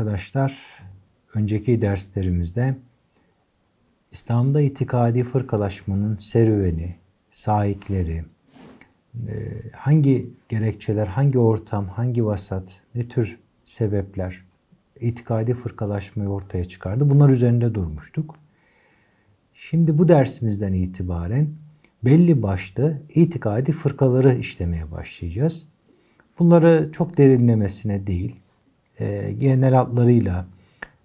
arkadaşlar önceki derslerimizde İslam'da itikadi fırkalaşmanın serüveni, sahipleri, e, hangi gerekçeler, hangi ortam, hangi vasat, ne tür sebepler itikadi fırkalaşmayı ortaya çıkardı. Bunlar üzerinde durmuştuk. Şimdi bu dersimizden itibaren belli başlı itikadi fırkaları işlemeye başlayacağız. Bunları çok derinlemesine değil, e, genel hatlarıyla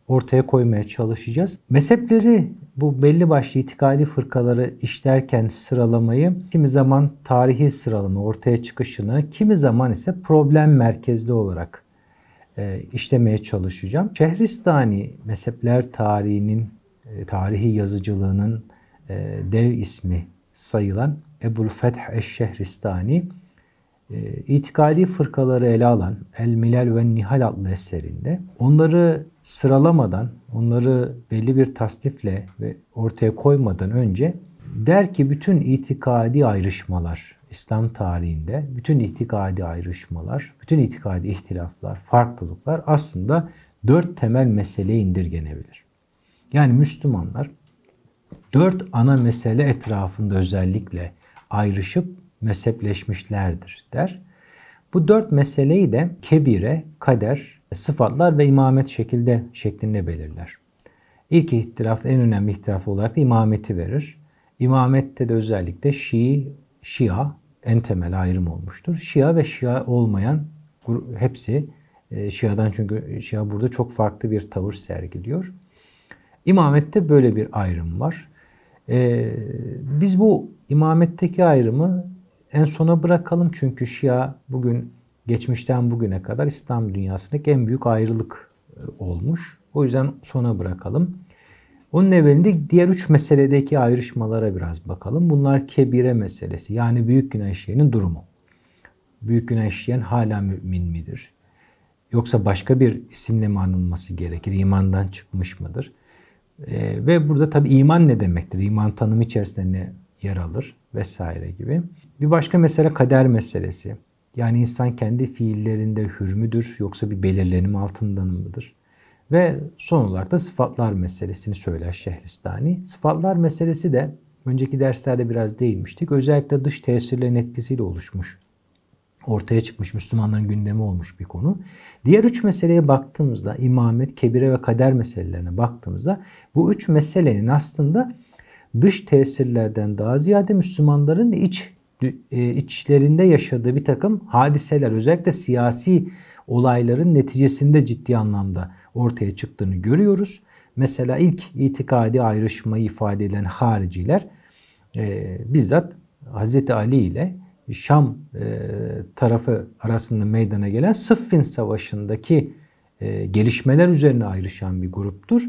ortaya koymaya çalışacağız. Mezhepleri bu belli başlı itikadi fırkaları işlerken sıralamayı kimi zaman tarihi sıralama ortaya çıkışını kimi zaman ise problem merkezli olarak e, işlemeye çalışacağım. Şehristani mezhepler tarihinin e, tarihi yazıcılığının e, dev ismi sayılan Ebul Feth Eş-Şehristani ee, itikadi fırkaları ele alan El Milal ve Nihal adlı eserinde onları sıralamadan, onları belli bir tasdifle ve ortaya koymadan önce der ki bütün itikadi ayrışmalar İslam tarihinde bütün itikadi ayrışmalar, bütün itikadi ihtilaflar, farklılıklar aslında dört temel meseleye indirgenebilir. Yani Müslümanlar dört ana mesele etrafında özellikle ayrışıp mezhepleşmişlerdir der. Bu dört meseleyi de kebire, kader, sıfatlar ve imamet şekilde şeklinde belirler. İlk ihtilaf en önemli ihtilaf olarak da imameti verir. İmamette de özellikle Şii, Şia en temel ayrım olmuştur. Şia ve Şia olmayan hepsi e, Şia'dan çünkü Şia burada çok farklı bir tavır sergiliyor. İmamette böyle bir ayrım var. Ee, biz bu imametteki ayrımı en sona bırakalım çünkü Şia bugün geçmişten bugüne kadar İslam dünyasındaki en büyük ayrılık e, olmuş. O yüzden sona bırakalım. Onun evvelinde diğer üç meseledeki ayrışmalara biraz bakalım. Bunlar kebire meselesi yani büyük günah işleyenin durumu. Büyük günah işleyen hala mümin midir? Yoksa başka bir isimle mi anılması gerekir? İmandan çıkmış mıdır? Ee, ve burada tabi iman ne demektir? İman tanımı içerisinde ne yer alır? Vesaire gibi. Bir başka mesele kader meselesi. Yani insan kendi fiillerinde hür müdür yoksa bir belirlenim altından mıdır? Ve son olarak da sıfatlar meselesini söyler Şehristani. Sıfatlar meselesi de önceki derslerde biraz değinmiştik. Özellikle dış tesirlerin etkisiyle oluşmuş, ortaya çıkmış Müslümanların gündemi olmuş bir konu. Diğer üç meseleye baktığımızda imamet, kebire ve kader meselelerine baktığımızda bu üç meselenin aslında dış tesirlerden daha ziyade Müslümanların iç e, içlerinde yaşadığı bir takım hadiseler özellikle siyasi olayların neticesinde ciddi anlamda ortaya çıktığını görüyoruz. Mesela ilk itikadi ayrışmayı ifade eden hariciler e, bizzat Hz. Ali ile Şam e, tarafı arasında meydana gelen Sıffin Savaşı'ndaki e, gelişmeler üzerine ayrışan bir gruptur.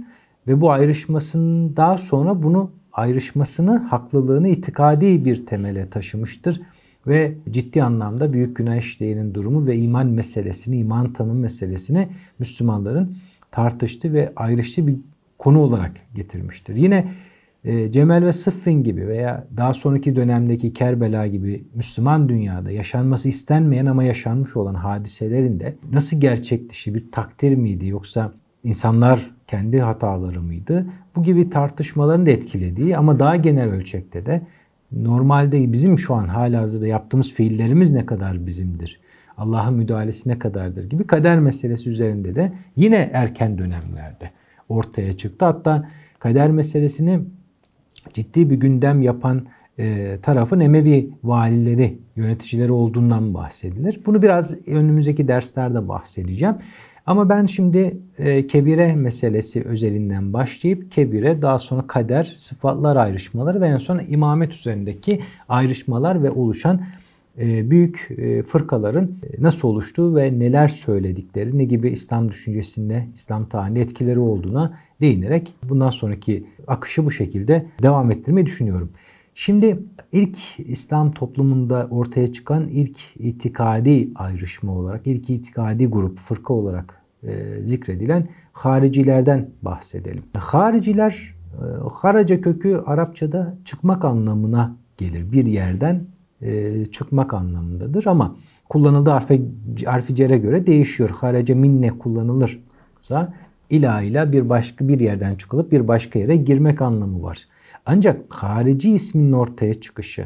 Ve bu ayrışmasının daha sonra bunu ayrışmasını haklılığını itikadi bir temele taşımıştır ve ciddi anlamda büyük günah işleyenin durumu ve iman meselesini, iman tanım meselesini Müslümanların tartıştı ve ayrıştı bir konu olarak getirmiştir. Yine e, Cemel ve Sıffin gibi veya daha sonraki dönemdeki Kerbela gibi Müslüman dünyada yaşanması istenmeyen ama yaşanmış olan hadiselerin de nasıl gerçek dışı bir takdir miydi yoksa insanlar kendi hataları mıydı? Bu gibi tartışmaların da etkilediği ama daha genel ölçekte de normalde bizim şu an hala hazırda yaptığımız fiillerimiz ne kadar bizimdir? Allah'ın müdahalesi ne kadardır gibi kader meselesi üzerinde de yine erken dönemlerde ortaya çıktı. Hatta kader meselesini ciddi bir gündem yapan e, tarafın Emevi valileri, yöneticileri olduğundan bahsedilir. Bunu biraz önümüzdeki derslerde bahsedeceğim. Ama ben şimdi e, kebire meselesi özelinden başlayıp kebire daha sonra kader, sıfatlar ayrışmaları ve en son imamet üzerindeki ayrışmalar ve oluşan e, büyük e, fırkaların e, nasıl oluştuğu ve neler söyledikleri, ne gibi İslam düşüncesinde, İslam tarihinde etkileri olduğuna değinerek bundan sonraki akışı bu şekilde devam ettirmeyi düşünüyorum. Şimdi ilk İslam toplumunda ortaya çıkan ilk itikadi ayrışma olarak, ilk itikadi grup, fırka olarak e, zikredilen haricilerden bahsedelim. Hariciler, e, kökü Arapçada çıkmak anlamına gelir. Bir yerden e, çıkmak anlamındadır ama kullanıldığı harfe, harfi göre değişiyor. Haraca minne kullanılırsa ila ila bir başka bir yerden çıkılıp bir başka yere girmek anlamı var. Ancak harici isminin ortaya çıkışı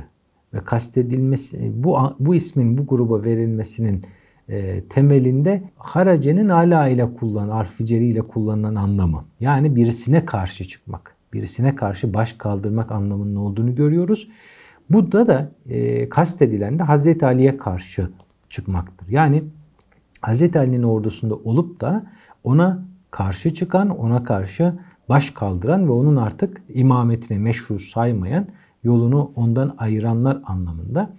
ve kastedilmesi bu bu ismin bu gruba verilmesinin e, temelinde haracenin ala ile kullan, arficeri ile kullanılan anlamı. Yani birisine karşı çıkmak, birisine karşı baş kaldırmak anlamının olduğunu görüyoruz. Burada da e, kastedilen de Hazreti Ali'ye karşı çıkmaktır. Yani Hazreti Ali'nin ordusunda olup da ona karşı çıkan, ona karşı baş kaldıran ve onun artık imametini meşru saymayan, yolunu ondan ayıranlar anlamında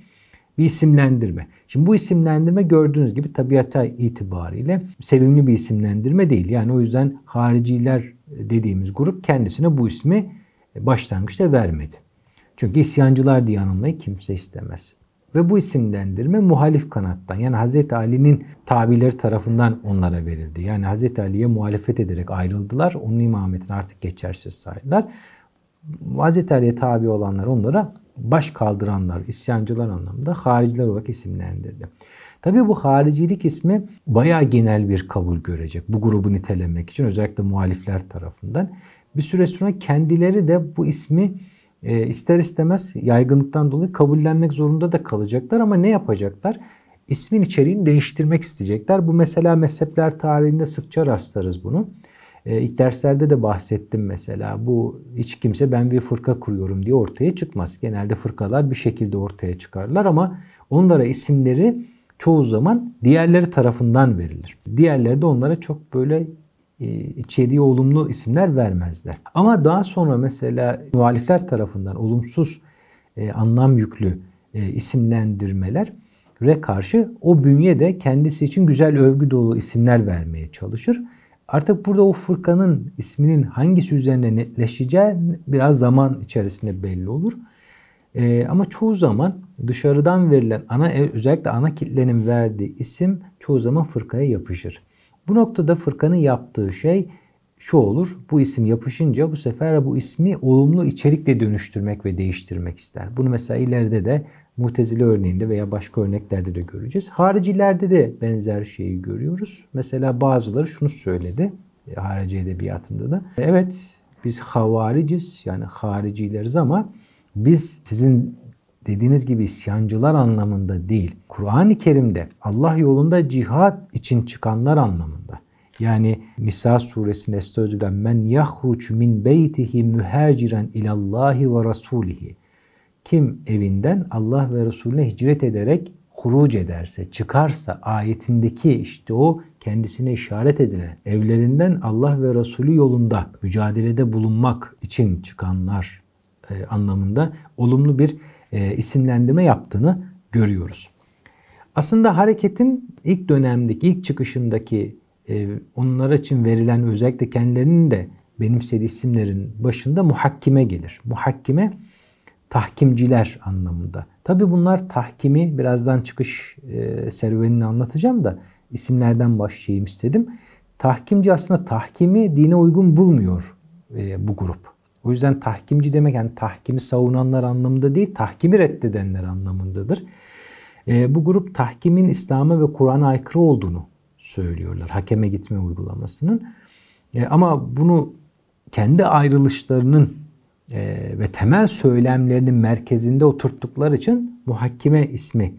bir isimlendirme. Şimdi bu isimlendirme gördüğünüz gibi tabiata itibariyle sevimli bir isimlendirme değil. Yani o yüzden hariciler dediğimiz grup kendisine bu ismi başlangıçta vermedi. Çünkü isyancılar diye anılmayı kimse istemez. Ve bu isimlendirme muhalif kanattan yani Hz. Ali'nin tabileri tarafından onlara verildi. Yani Hz. Ali'ye muhalefet ederek ayrıldılar. Onun imametini artık geçersiz saydılar. Hz. Ali'ye tabi olanlar onlara baş kaldıranlar, isyancılar anlamında hariciler olarak isimlendirdi. Tabii bu haricilik ismi bayağı genel bir kabul görecek. Bu grubu nitelemek için özellikle muhalifler tarafından. Bir süre sonra kendileri de bu ismi e, ister istemez yaygınlıktan dolayı kabullenmek zorunda da kalacaklar ama ne yapacaklar? İsmin içeriğini değiştirmek isteyecekler. Bu mesela mezhepler tarihinde sıkça rastlarız bunu. E, derslerde de bahsettim mesela bu hiç kimse ben bir fırka kuruyorum diye ortaya çıkmaz. Genelde fırkalar bir şekilde ortaya çıkarlar ama onlara isimleri çoğu zaman diğerleri tarafından verilir. Diğerleri de onlara çok böyle e, içeriği olumlu isimler vermezler. Ama daha sonra mesela muhalifler tarafından olumsuz e, anlam yüklü e, isimlendirmeler re karşı o bünye de kendisi için güzel övgü dolu isimler vermeye çalışır. Artık burada o fırkanın isminin hangisi üzerine netleşeceği biraz zaman içerisinde belli olur. E, ama çoğu zaman dışarıdan verilen ana özellikle ana kitlenin verdiği isim çoğu zaman fırkaya yapışır. Bu noktada fırkanın yaptığı şey şu olur. Bu isim yapışınca bu sefer bu ismi olumlu içerikle dönüştürmek ve değiştirmek ister. Bunu mesela ileride de Mutezile örneğinde veya başka örneklerde de göreceğiz. Haricilerde de benzer şeyi görüyoruz. Mesela bazıları şunu söyledi e, harici edebiyatında da. Evet biz havariciz yani haricileriz ama biz sizin dediğiniz gibi isyancılar anlamında değil. Kur'an-ı Kerim'de Allah yolunda cihat için çıkanlar anlamında. Yani Nisa suresinde sözülen men yahruç min beytihi mühaciren ilallahi ve rasulihi. Kim evinden Allah ve Resulüne hicret ederek huruc ederse, çıkarsa ayetindeki işte o kendisine işaret edilen evlerinden Allah ve Resulü yolunda mücadelede bulunmak için çıkanlar e, anlamında olumlu bir e, isimlendirme yaptığını görüyoruz. Aslında hareketin ilk dönemdeki, ilk çıkışındaki e, onlar için verilen özellikle kendilerinin de benimsediği isimlerin başında muhakkime gelir. Muhakkime tahkimciler anlamında. Tabi bunlar tahkimi birazdan çıkış e, serüvenini anlatacağım da isimlerden başlayayım istedim. Tahkimci aslında tahkimi dine uygun bulmuyor e, bu grup. O yüzden tahkimci demek yani tahkimi savunanlar anlamında değil, tahkimi reddedenler anlamındadır. E, bu grup tahkimin İslam'a ve Kur'an'a aykırı olduğunu söylüyorlar. Hakeme gitme uygulamasının. E, ama bunu kendi ayrılışlarının ee, ve temel söylemlerinin merkezinde oturttukları için muhakkime ismi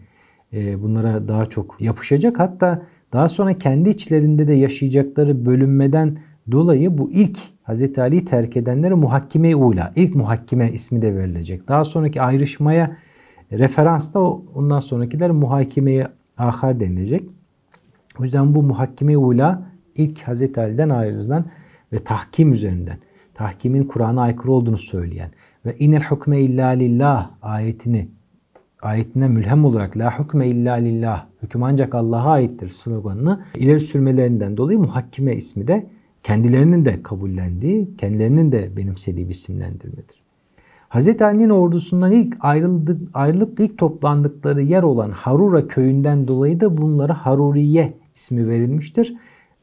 e, bunlara daha çok yapışacak. Hatta daha sonra kendi içlerinde de yaşayacakları bölünmeden dolayı bu ilk Hz. Ali terk edenlere muhakkime ula, ilk muhakkime ismi de verilecek. Daha sonraki ayrışmaya referans da ondan sonrakiler muhakimeye ahar denilecek. O yüzden bu muhakkime ula ilk Hz. Ali'den ayrılan ve tahkim üzerinden tahkimin Kur'an'a aykırı olduğunu söyleyen ve inel hukme illa lillah ayetini ayetine mülhem olarak la hükme illa lillah hüküm ancak Allah'a aittir sloganını ileri sürmelerinden dolayı muhakkime ismi de kendilerinin de kabullendiği, kendilerinin de benimsediği bir isimlendirmedir. Hz. Ali'nin ordusundan ilk ayrıldık, ayrılıp ilk toplandıkları yer olan Harura köyünden dolayı da bunlara Haruriye ismi verilmiştir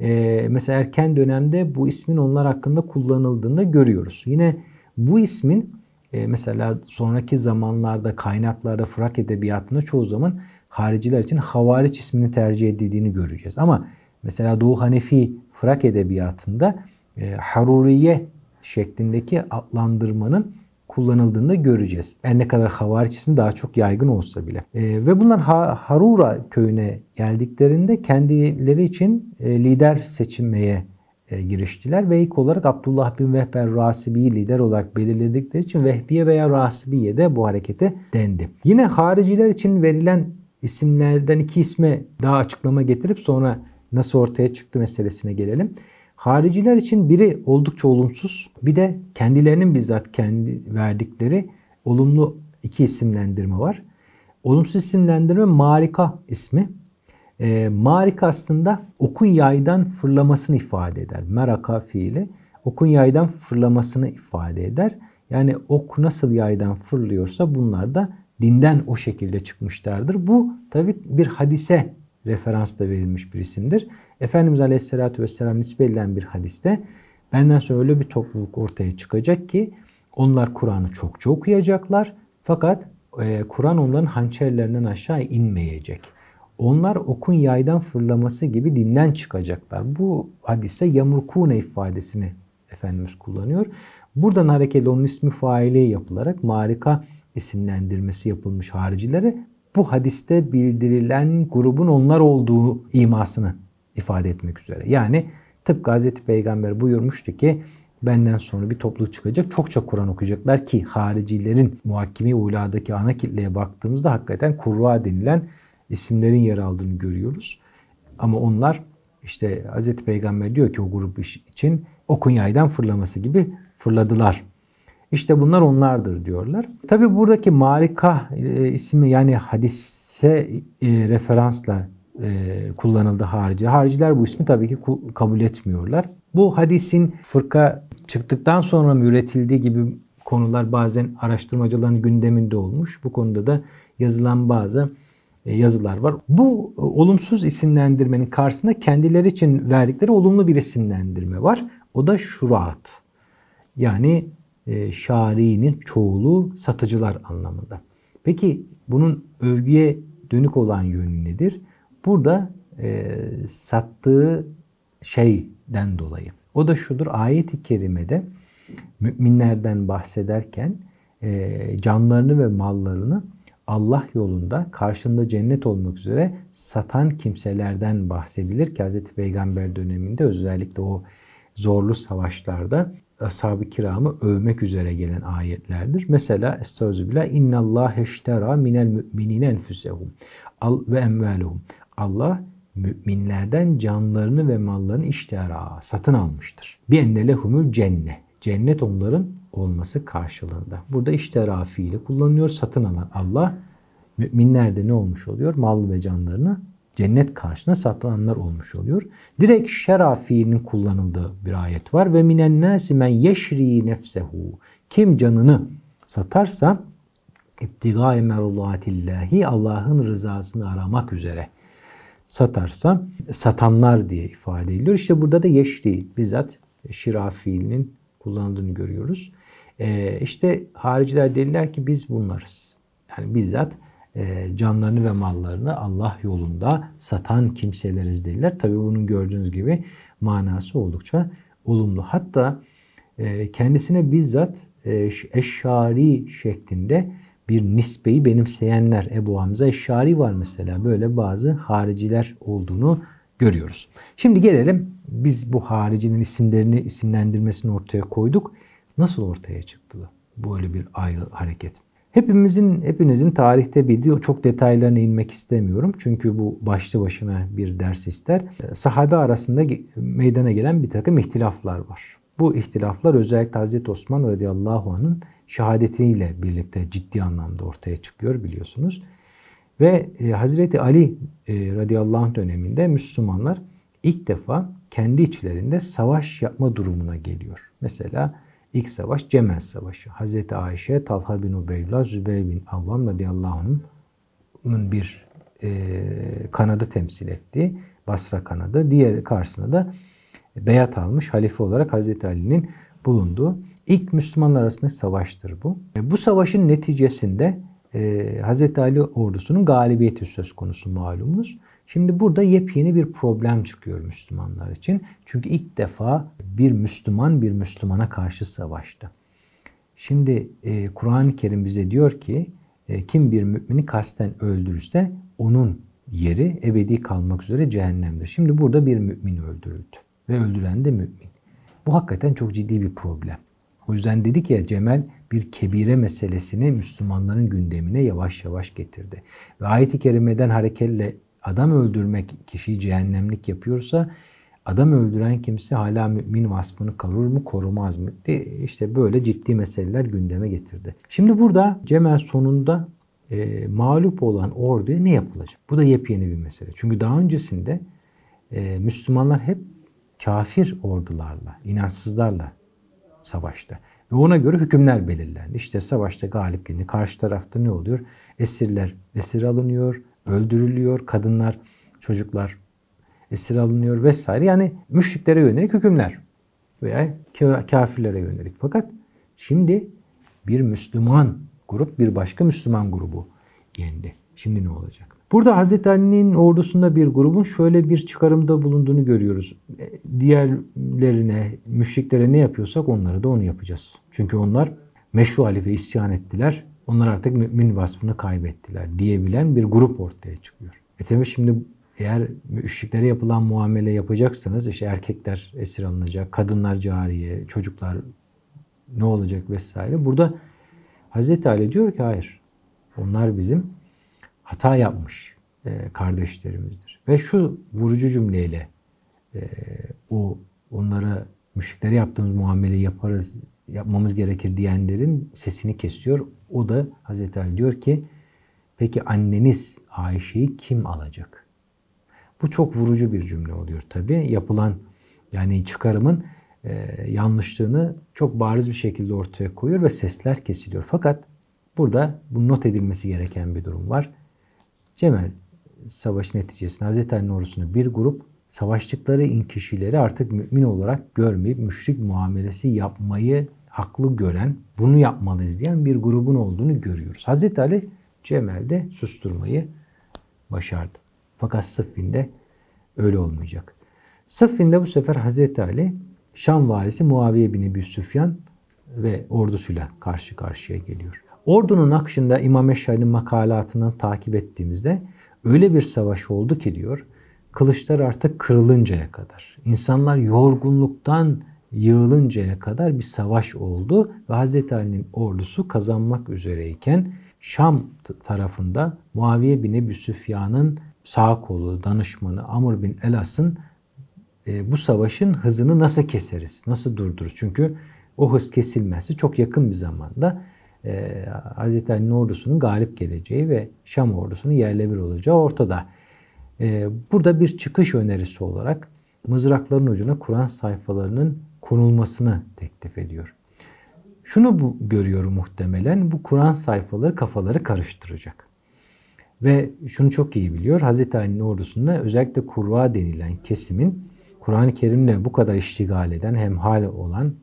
e, mesela erken dönemde bu ismin onlar hakkında kullanıldığında görüyoruz. Yine bu ismin e, mesela sonraki zamanlarda kaynaklarda frak edebiyatında çoğu zaman hariciler için havariç ismini tercih edildiğini göreceğiz. Ama mesela Doğu Hanefi frak edebiyatında e, Haruriye şeklindeki adlandırmanın kullanıldığında göreceğiz. Yani ne kadar havariç ismi daha çok yaygın olsa bile. E, ve bunlar ha Harura köyüne geldiklerinde kendileri için e, lider seçilmeye e, giriştiler ve ilk olarak Abdullah bin Vehber Rasibi'yi lider olarak belirledikleri için Vehbiye veya Rasibiye de bu harekete dendi. Yine hariciler için verilen isimlerden iki isme daha açıklama getirip sonra nasıl ortaya çıktı meselesine gelelim. Hariciler için biri oldukça olumsuz, bir de kendilerinin bizzat kendi verdikleri olumlu iki isimlendirme var. Olumsuz isimlendirme marika ismi. E, marika aslında okun yaydan fırlamasını ifade eder. Meraka fiili okun yaydan fırlamasını ifade eder. Yani ok nasıl yaydan fırlıyorsa bunlar da dinden o şekilde çıkmışlardır. Bu tabi bir hadise referansla verilmiş bir isimdir. Efendimiz Aleyhisselatü Vesselam nispedilen bir hadiste benden sonra öyle bir topluluk ortaya çıkacak ki onlar Kur'an'ı çokça okuyacaklar fakat e, Kur'an onların hançerlerinden aşağı inmeyecek. Onlar okun yaydan fırlaması gibi dinden çıkacaklar. Bu hadiste yamurkune ifadesini Efendimiz kullanıyor. Buradan hareketle onun ismi faili yapılarak marika isimlendirmesi yapılmış haricilere bu hadiste bildirilen grubun onlar olduğu imasını ifade etmek üzere. Yani tıpkı Hazreti Peygamber buyurmuştu ki benden sonra bir topluluk çıkacak. Çokça Kur'an okuyacaklar ki haricilerin muhakkimi uladaki ana kitleye baktığımızda hakikaten kurva denilen isimlerin yer aldığını görüyoruz. Ama onlar işte Hazreti Peygamber diyor ki o grup için okun yaydan fırlaması gibi fırladılar işte bunlar onlardır diyorlar. Tabi buradaki Malika e, ismi yani hadise e, referansla e, kullanıldı harici. Hariciler bu ismi tabii ki kabul etmiyorlar. Bu hadisin fırka çıktıktan sonra mı üretildiği gibi konular bazen araştırmacıların gündeminde olmuş. Bu konuda da yazılan bazı yazılar var. Bu olumsuz isimlendirmenin karşısında kendileri için verdikleri olumlu bir isimlendirme var. O da şuraat. Yani e, şari'nin çoğulu satıcılar anlamında. Peki bunun övgüye dönük olan yönü nedir? Burada e, sattığı şeyden dolayı. O da şudur ayet-i kerimede müminlerden bahsederken e, canlarını ve mallarını Allah yolunda karşında cennet olmak üzere satan kimselerden bahsedilir ki Hz. Peygamber döneminde özellikle o zorlu savaşlarda ashab-ı kiramı övmek üzere gelen ayetlerdir. Mesela Estağfirullah innallâhe iştera minel müminine enfusehum ve emvaluhum. Allah müminlerden canlarını ve mallarını iştera satın almıştır. Bi ennelehumul cenne. Cennet onların olması karşılığında. Burada iştera fiili kullanıyor Satın alan Allah müminlerde ne olmuş oluyor? Mal ve canlarını cennet karşına satılanlar olmuş oluyor. Direkt şerafi'nin kullanıldığı bir ayet var. Ve minen nâsi men yeşri nefsehu. Kim canını satarsa İbtiga emerulatillahi Allah'ın rızasını aramak üzere satarsa satanlar diye ifade ediliyor. İşte burada da yeşri bizzat şira kullandığını görüyoruz. Ee, işte hariciler dediler ki biz bunlarız. Yani bizzat e, canlarını ve mallarını Allah yolunda satan kimseleriz dediler. Tabi bunun gördüğünüz gibi manası oldukça olumlu. Hatta e, kendisine bizzat e, eşşari şeklinde bir nisbeyi benimseyenler Ebu Hamza eşşari var mesela böyle bazı hariciler olduğunu görüyoruz. Şimdi gelelim biz bu haricinin isimlerini isimlendirmesini ortaya koyduk. Nasıl ortaya çıktı böyle bir ayrı hareket? Hepimizin, hepinizin tarihte bildiği o çok detaylarına inmek istemiyorum. Çünkü bu başlı başına bir ders ister. Ee, sahabe arasında meydana gelen bir takım ihtilaflar var. Bu ihtilaflar özellikle Hazreti Osman radıyallahu anh'ın şehadetiyle birlikte ciddi anlamda ortaya çıkıyor biliyorsunuz. Ve e, Hazreti Ali e, radıyallahu anh döneminde Müslümanlar ilk defa kendi içlerinde savaş yapma durumuna geliyor. Mesela İlk savaş Cemel Savaşı. Hazreti Ayşe, Talha bin Ubeylullah, Zübeyir bin Avvam radıyallahu anh'ın bir e, kanadı temsil etti. Basra kanadı. Diğer karşısına da beyat almış halife olarak Hazreti Ali'nin bulunduğu ilk Müslümanlar arasında savaştır bu. E, bu savaşın neticesinde e, Hazreti Ali ordusunun galibiyeti söz konusu malumunuz. Şimdi burada yepyeni bir problem çıkıyor Müslümanlar için. Çünkü ilk defa bir Müslüman bir Müslümana karşı savaştı. Şimdi e, Kur'an-ı Kerim bize diyor ki e, kim bir mümini kasten öldürürse onun yeri ebedi kalmak üzere cehennemdir. Şimdi burada bir mümin öldürüldü ve öldüren de mümin. Bu hakikaten çok ciddi bir problem. O yüzden dedik ya Cemal bir kebire meselesini Müslümanların gündemine yavaş yavaş getirdi. Ve ayet-i kerimeden hareketle adam öldürmek kişiyi cehennemlik yapıyorsa adam öldüren kimse hala mümin vasfını korur mu korumaz mı? De, işte böyle ciddi meseleler gündeme getirdi. Şimdi burada Cemal sonunda e, mağlup olan orduya ne yapılacak? Bu da yepyeni bir mesele. Çünkü daha öncesinde e, Müslümanlar hep kafir ordularla, inançsızlarla savaştı. Ve ona göre hükümler belirlendi. İşte savaşta galip geldi. Karşı tarafta ne oluyor? Esirler esir alınıyor öldürülüyor, kadınlar, çocuklar esir alınıyor vesaire. Yani müşriklere yönelik hükümler veya kafirlere yönelik. Fakat şimdi bir Müslüman grup bir başka Müslüman grubu yendi. Şimdi ne olacak? Burada Hazreti Ali'nin ordusunda bir grubun şöyle bir çıkarımda bulunduğunu görüyoruz. E, diğerlerine, müşriklere ne yapıyorsak onları da onu yapacağız. Çünkü onlar meşru halife isyan ettiler. Onlar artık mümin vasfını kaybettiler diyebilen bir grup ortaya çıkıyor. E tabi şimdi eğer müşriklere yapılan muamele yapacaksanız işte erkekler esir alınacak, kadınlar cariye, çocuklar ne olacak vesaire. Burada Hazreti Ali diyor ki hayır onlar bizim hata yapmış e, kardeşlerimizdir. Ve şu vurucu cümleyle e, o onlara müşriklere yaptığımız muameleyi yaparız yapmamız gerekir diyenlerin sesini kesiyor. O da Hazreti Ali diyor ki peki anneniz Ayşe'yi kim alacak? Bu çok vurucu bir cümle oluyor tabi. Yapılan yani çıkarımın e, yanlışlığını çok bariz bir şekilde ortaya koyuyor ve sesler kesiliyor. Fakat burada bu not edilmesi gereken bir durum var. Cemal savaşı neticesinde Hazreti Ali'nin ordusunu bir grup savaştıkları kişileri artık mümin olarak görmeyip müşrik muamelesi yapmayı haklı gören, bunu yapmalıyız diyen bir grubun olduğunu görüyoruz. Hz. Ali Cemal'de susturmayı başardı. Fakat Sıffin'de öyle olmayacak. Sıffin'de bu sefer Hz. Ali Şam valisi Muaviye bin Ebu Süfyan ve ordusuyla karşı karşıya geliyor. Ordunun akışında İmam Eşşari'nin makalatından takip ettiğimizde öyle bir savaş oldu ki diyor, kılıçlar artık kırılıncaya kadar. İnsanlar yorgunluktan yığılıncaya kadar bir savaş oldu ve Hazreti Ali'nin ordusu kazanmak üzereyken Şam tarafında Muaviye bin Ebu Süfyan'ın sağ kolu, danışmanı Amr bin Elas'ın e, bu savaşın hızını nasıl keseriz, nasıl durdururuz? Çünkü o hız kesilmezse çok yakın bir zamanda e, Hz. Ali'nin ordusunun galip geleceği ve Şam ordusunun yerle bir olacağı ortada. E, burada bir çıkış önerisi olarak mızrakların ucuna Kur'an sayfalarının konulmasını teklif ediyor. Şunu bu, görüyor muhtemelen bu Kur'an sayfaları kafaları karıştıracak. Ve şunu çok iyi biliyor. Hazreti Ali'nin ordusunda özellikle kurva denilen kesimin Kur'an-ı Kerim'le bu kadar iştigal eden, hal olan,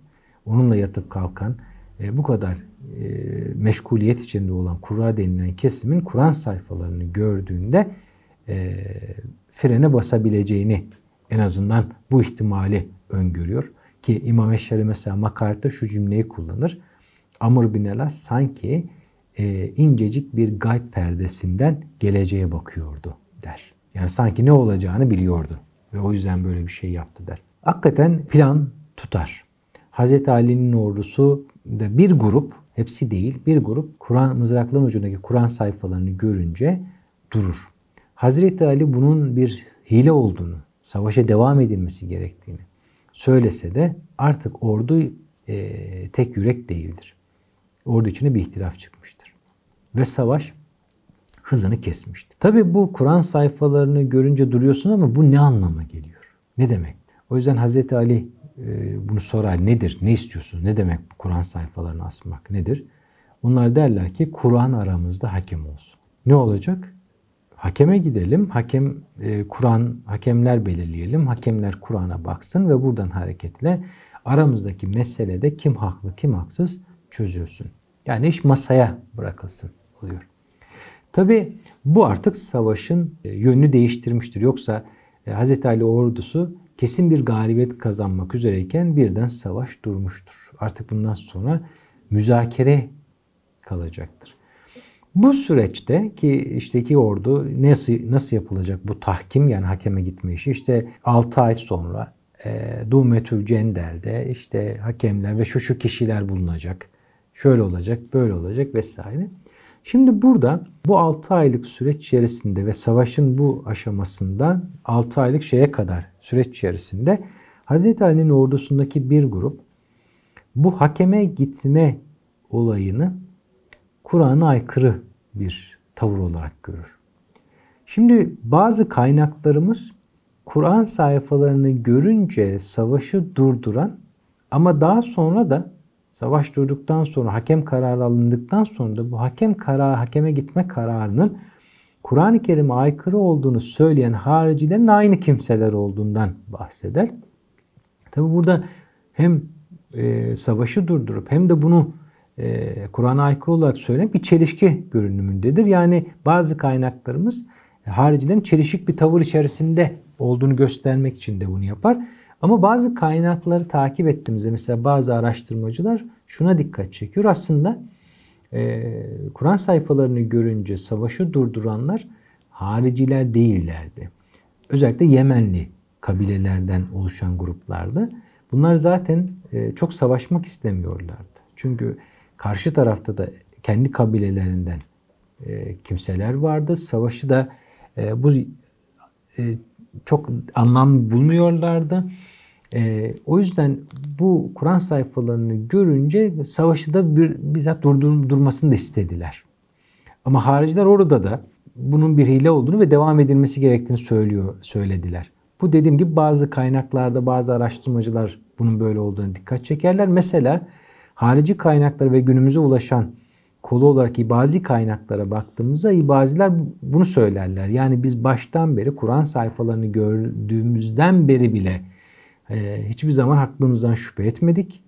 onunla yatıp kalkan, e, bu kadar e, meşguliyet içinde olan kurva denilen kesimin Kur'an sayfalarını gördüğünde e, frene basabileceğini en azından bu ihtimali öngörüyor. Ki İmam Eşşari mesela makalette şu cümleyi kullanır. Amr bin Elas sanki e, incecik bir gayb perdesinden geleceğe bakıyordu der. Yani sanki ne olacağını biliyordu ve o yüzden böyle bir şey yaptı der. Hakikaten plan tutar. Hz. Ali'nin ordusu da bir grup, hepsi değil, bir grup Kur'an mızraklığın ucundaki Kur'an sayfalarını görünce durur. Hazreti Ali bunun bir hile olduğunu, savaşa devam edilmesi gerektiğini, söylese de artık ordu e, tek yürek değildir. Ordu içine bir ihtilaf çıkmıştır. Ve savaş hızını kesmişti. Tabi bu Kur'an sayfalarını görünce duruyorsun ama bu ne anlama geliyor? Ne demek? O yüzden Hz. Ali e, bunu sorar. Nedir? Ne istiyorsun? Ne demek bu Kur'an sayfalarını asmak nedir? Onlar derler ki Kur'an aramızda hakem olsun. Ne olacak? Hakeme gidelim. Hakem e, Kur'an hakemler belirleyelim. Hakemler Kur'an'a baksın ve buradan hareketle aramızdaki meselede kim haklı kim haksız çözüyorsun. Yani iş masaya bırakılsın oluyor. Tabi bu artık savaşın e, yönünü değiştirmiştir. Yoksa e, Hz. Ali ordusu kesin bir galibiyet kazanmak üzereyken birden savaş durmuştur. Artık bundan sonra müzakere kalacaktır. Bu süreçte ki işte ki ordu nasıl nasıl yapılacak bu tahkim yani hakeme gitme işi işte 6 ay sonra e, Dumetül Cendel'de işte hakemler ve şu şu kişiler bulunacak. Şöyle olacak, böyle olacak vesaire. Şimdi burada bu 6 aylık süreç içerisinde ve savaşın bu aşamasından 6 aylık şeye kadar süreç içerisinde Hz. Ali'nin ordusundaki bir grup bu hakeme gitme olayını Kur'an'a aykırı bir tavır olarak görür. Şimdi bazı kaynaklarımız Kur'an sayfalarını görünce savaşı durduran ama daha sonra da savaş durduktan sonra hakem kararı alındıktan sonra da bu hakem kararı hakeme gitme kararının Kur'an-ı Kerim'e aykırı olduğunu söyleyen haricilerin aynı kimseler olduğundan bahseder. Tabi burada hem e, savaşı durdurup hem de bunu e, Kur'an'a aykırı olarak söylenen bir çelişki görünümündedir. Yani bazı kaynaklarımız haricilerin çelişik bir tavır içerisinde olduğunu göstermek için de bunu yapar. Ama bazı kaynakları takip ettiğimizde mesela bazı araştırmacılar şuna dikkat çekiyor. Aslında e, Kur'an sayfalarını görünce savaşı durduranlar hariciler değillerdi. Özellikle Yemenli kabilelerden oluşan gruplardı. Bunlar zaten e, çok savaşmak istemiyorlardı. Çünkü Karşı tarafta da kendi kabilelerinden e, kimseler vardı. Savaşı da e, bu e, çok anlam bulmuyorlardı. E, o yüzden bu Kur'an sayfalarını görünce savaşı da bir, bizzat durdur, durmasını da istediler. Ama hariciler orada da bunun bir hile olduğunu ve devam edilmesi gerektiğini söylüyor söylediler. Bu dediğim gibi bazı kaynaklarda bazı araştırmacılar bunun böyle olduğunu dikkat çekerler. Mesela Harici kaynaklara ve günümüze ulaşan kolu olarak ibazi kaynaklara baktığımızda ibaziler bunu söylerler. Yani biz baştan beri Kur'an sayfalarını gördüğümüzden beri bile e, hiçbir zaman aklımızdan şüphe etmedik.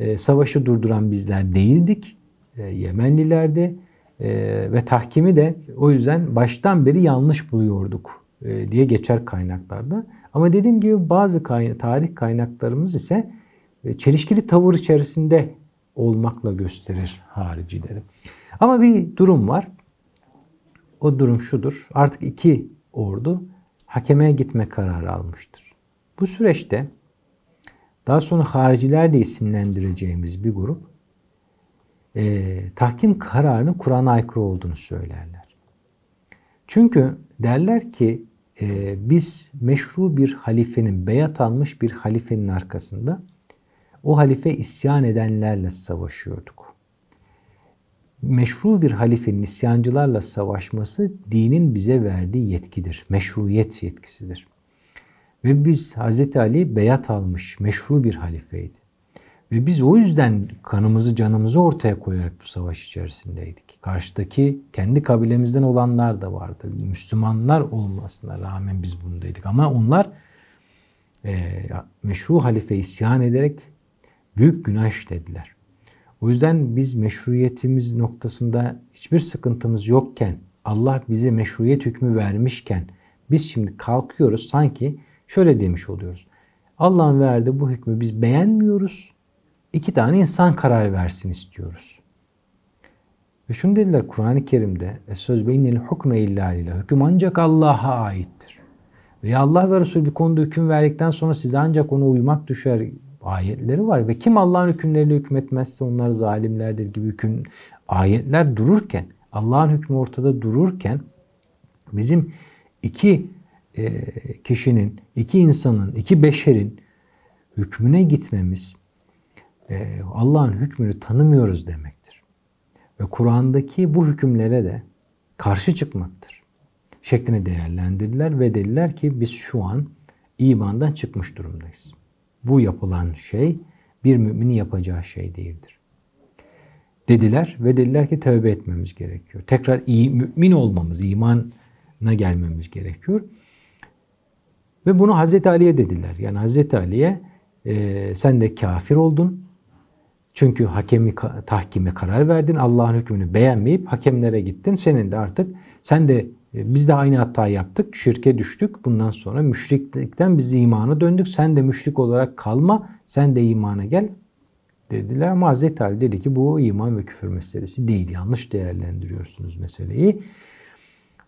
E, savaşı durduran bizler değildik. E, Yemenlilerdi e, ve tahkimi de o yüzden baştan beri yanlış buluyorduk e, diye geçer kaynaklarda. Ama dediğim gibi bazı kayna tarih kaynaklarımız ise e, çelişkili tavır içerisinde olmakla gösterir haricileri. Ama bir durum var. O durum şudur. Artık iki ordu hakeme gitme kararı almıştır. Bu süreçte daha sonra hariciler diye isimlendireceğimiz bir grup e, tahkim kararının Kur'an'a aykırı olduğunu söylerler. Çünkü derler ki e, biz meşru bir halifenin, beyat almış bir halifenin arkasında o halife isyan edenlerle savaşıyorduk. Meşru bir halifenin isyancılarla savaşması dinin bize verdiği yetkidir. Meşruiyet yetkisidir. Ve biz Hz. Ali beyat almış, meşru bir halifeydi. Ve biz o yüzden kanımızı, canımızı ortaya koyarak bu savaş içerisindeydik. Karşıdaki kendi kabilemizden olanlar da vardı. Müslümanlar olmasına rağmen biz bundaydık. Ama onlar e, meşru halife isyan ederek büyük günah işlediler. O yüzden biz meşruiyetimiz noktasında hiçbir sıkıntımız yokken, Allah bize meşruiyet hükmü vermişken biz şimdi kalkıyoruz sanki şöyle demiş oluyoruz. Allah'ın verdiği bu hükmü biz beğenmiyoruz. İki tane insan karar versin istiyoruz. Ve şunu dediler Kur'an-ı Kerim'de söz beynil hukme illâlillah. Hüküm ancak Allah'a aittir. Ve Allah ve Resul bir konuda hüküm verdikten sonra size ancak ona uymak düşer ayetleri var ve kim Allah'ın hükümleriyle hükmetmezse onlar zalimlerdir gibi hüküm ayetler dururken Allah'ın hükmü ortada dururken bizim iki e, kişinin, iki insanın, iki beşerin hükmüne gitmemiz e, Allah'ın hükmünü tanımıyoruz demektir. Ve Kur'an'daki bu hükümlere de karşı çıkmaktır. Şeklini değerlendirdiler ve dediler ki biz şu an imandan çıkmış durumdayız. Bu yapılan şey bir müminin yapacağı şey değildir. Dediler ve dediler ki tövbe etmemiz gerekiyor. Tekrar iyi mümin olmamız, imana gelmemiz gerekiyor. Ve bunu Hazreti Ali'ye dediler. Yani Hazreti Ali'ye e, sen de kafir oldun. Çünkü hakemi tahkime karar verdin. Allah'ın hükmünü beğenmeyip hakemlere gittin. Senin de artık sen de e, biz de aynı hata yaptık. Şirke düştük. Bundan sonra müşriklikten biz imana döndük. Sen de müşrik olarak kalma. Sen de imana gel dediler. Ama Hazreti Ali dedi ki bu iman ve küfür meselesi değil. Yanlış değerlendiriyorsunuz meseleyi.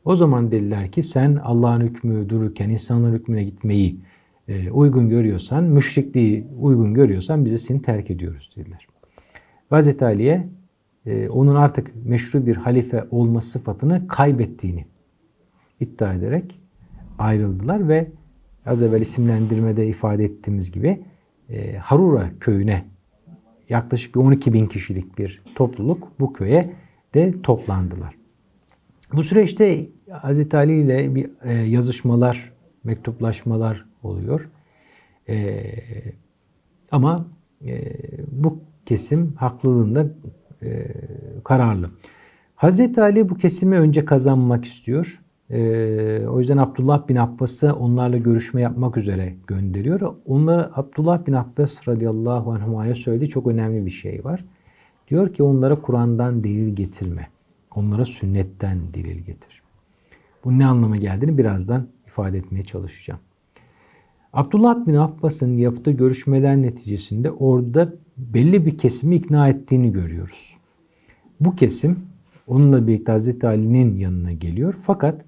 O zaman dediler ki sen Allah'ın hükmü dururken insanların hükmüne gitmeyi e, uygun görüyorsan, müşrikliği uygun görüyorsan bize seni terk ediyoruz dediler. Ve Hazreti Ali'ye e, onun artık meşru bir halife olma sıfatını kaybettiğini iddia ederek ayrıldılar ve az evvel isimlendirmede ifade ettiğimiz gibi e, Harura köyüne yaklaşık bir 12 bin kişilik bir topluluk bu köye de toplandılar. Bu süreçte Hazreti Ali ile bir e, yazışmalar, mektuplaşmalar oluyor. E, ama e, bu kesim haklılığında e, kararlı. Hazreti Ali bu kesimi önce kazanmak istiyor. Ee, o yüzden Abdullah bin Abbas'ı onlarla görüşme yapmak üzere gönderiyor. Onlara Abdullah bin Abbas radıyallahu anhuma'ya söylediği çok önemli bir şey var. Diyor ki onlara Kur'an'dan delil getirme. Onlara sünnetten delil getir. Bu ne anlama geldiğini birazdan ifade etmeye çalışacağım. Abdullah bin Abbas'ın yaptığı görüşmeler neticesinde orada belli bir kesimi ikna ettiğini görüyoruz. Bu kesim onunla birlikte Hazreti Ali'nin yanına geliyor. Fakat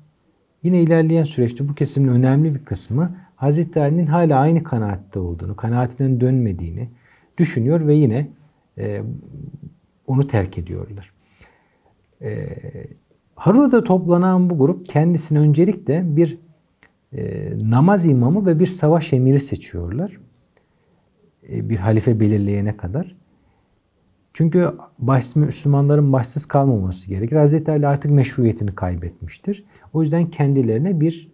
Yine ilerleyen süreçte bu kesimin önemli bir kısmı Hazreti Ali'nin hala aynı kanaatte olduğunu, kanaatinden dönmediğini düşünüyor ve yine e, onu terk ediyorlar. E, Harura'da toplanan bu grup kendisini öncelikle bir e, namaz imamı ve bir savaş emiri seçiyorlar. E, bir halife belirleyene kadar. Çünkü baş, Müslümanların başsız kalmaması gerekir. Hazreti Ali artık meşruiyetini kaybetmiştir. O yüzden kendilerine bir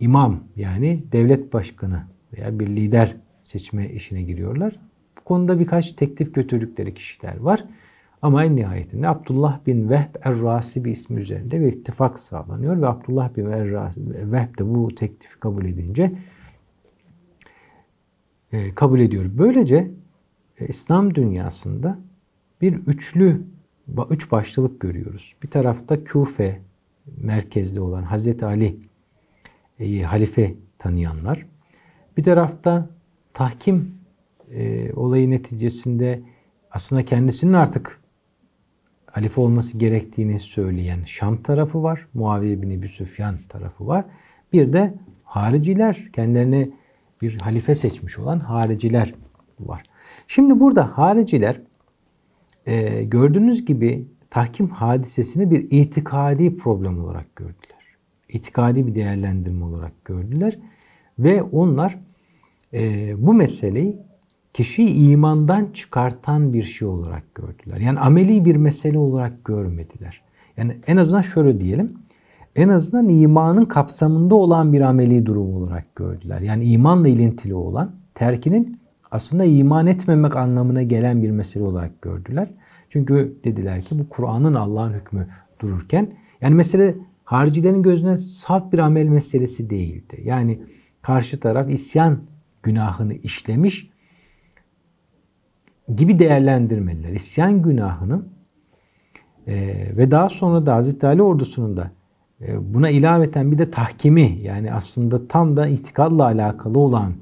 imam yani devlet başkanı veya bir lider seçme işine giriyorlar. Bu konuda birkaç teklif götürdükleri kişiler var. Ama en nihayetinde Abdullah bin Vehb Er-Rasibi ismi üzerinde bir ittifak sağlanıyor ve Abdullah bin Vehb de bu teklifi kabul edince e, kabul ediyor. Böylece e, İslam dünyasında bir üçlü, üç başlılık görüyoruz. Bir tarafta Küfe merkezli olan Hazreti Ali e, halife tanıyanlar. Bir tarafta tahkim e, olayı neticesinde aslında kendisinin artık halife olması gerektiğini söyleyen Şam tarafı var. Muaviye bin Ebi Süfyan tarafı var. Bir de hariciler, kendilerini bir halife seçmiş olan hariciler var. Şimdi burada hariciler e, gördüğünüz gibi tahkim hadisesini bir itikadi problem olarak gördüler. İtikadi bir değerlendirme olarak gördüler. Ve onlar e, bu meseleyi kişiyi imandan çıkartan bir şey olarak gördüler. Yani ameli bir mesele olarak görmediler. Yani en azından şöyle diyelim. En azından imanın kapsamında olan bir ameli durum olarak gördüler. Yani imanla ilintili olan terkinin aslında iman etmemek anlamına gelen bir mesele olarak gördüler. Çünkü dediler ki bu Kur'an'ın Allah'ın hükmü dururken yani mesele haricilerin gözüne salt bir amel meselesi değildi. Yani karşı taraf isyan günahını işlemiş gibi değerlendirmeliler. İsyan günahını e, ve daha sonra da Hazreti Ali ordusunun da e, buna ilaveten bir de tahkimi yani aslında tam da itikadla alakalı olan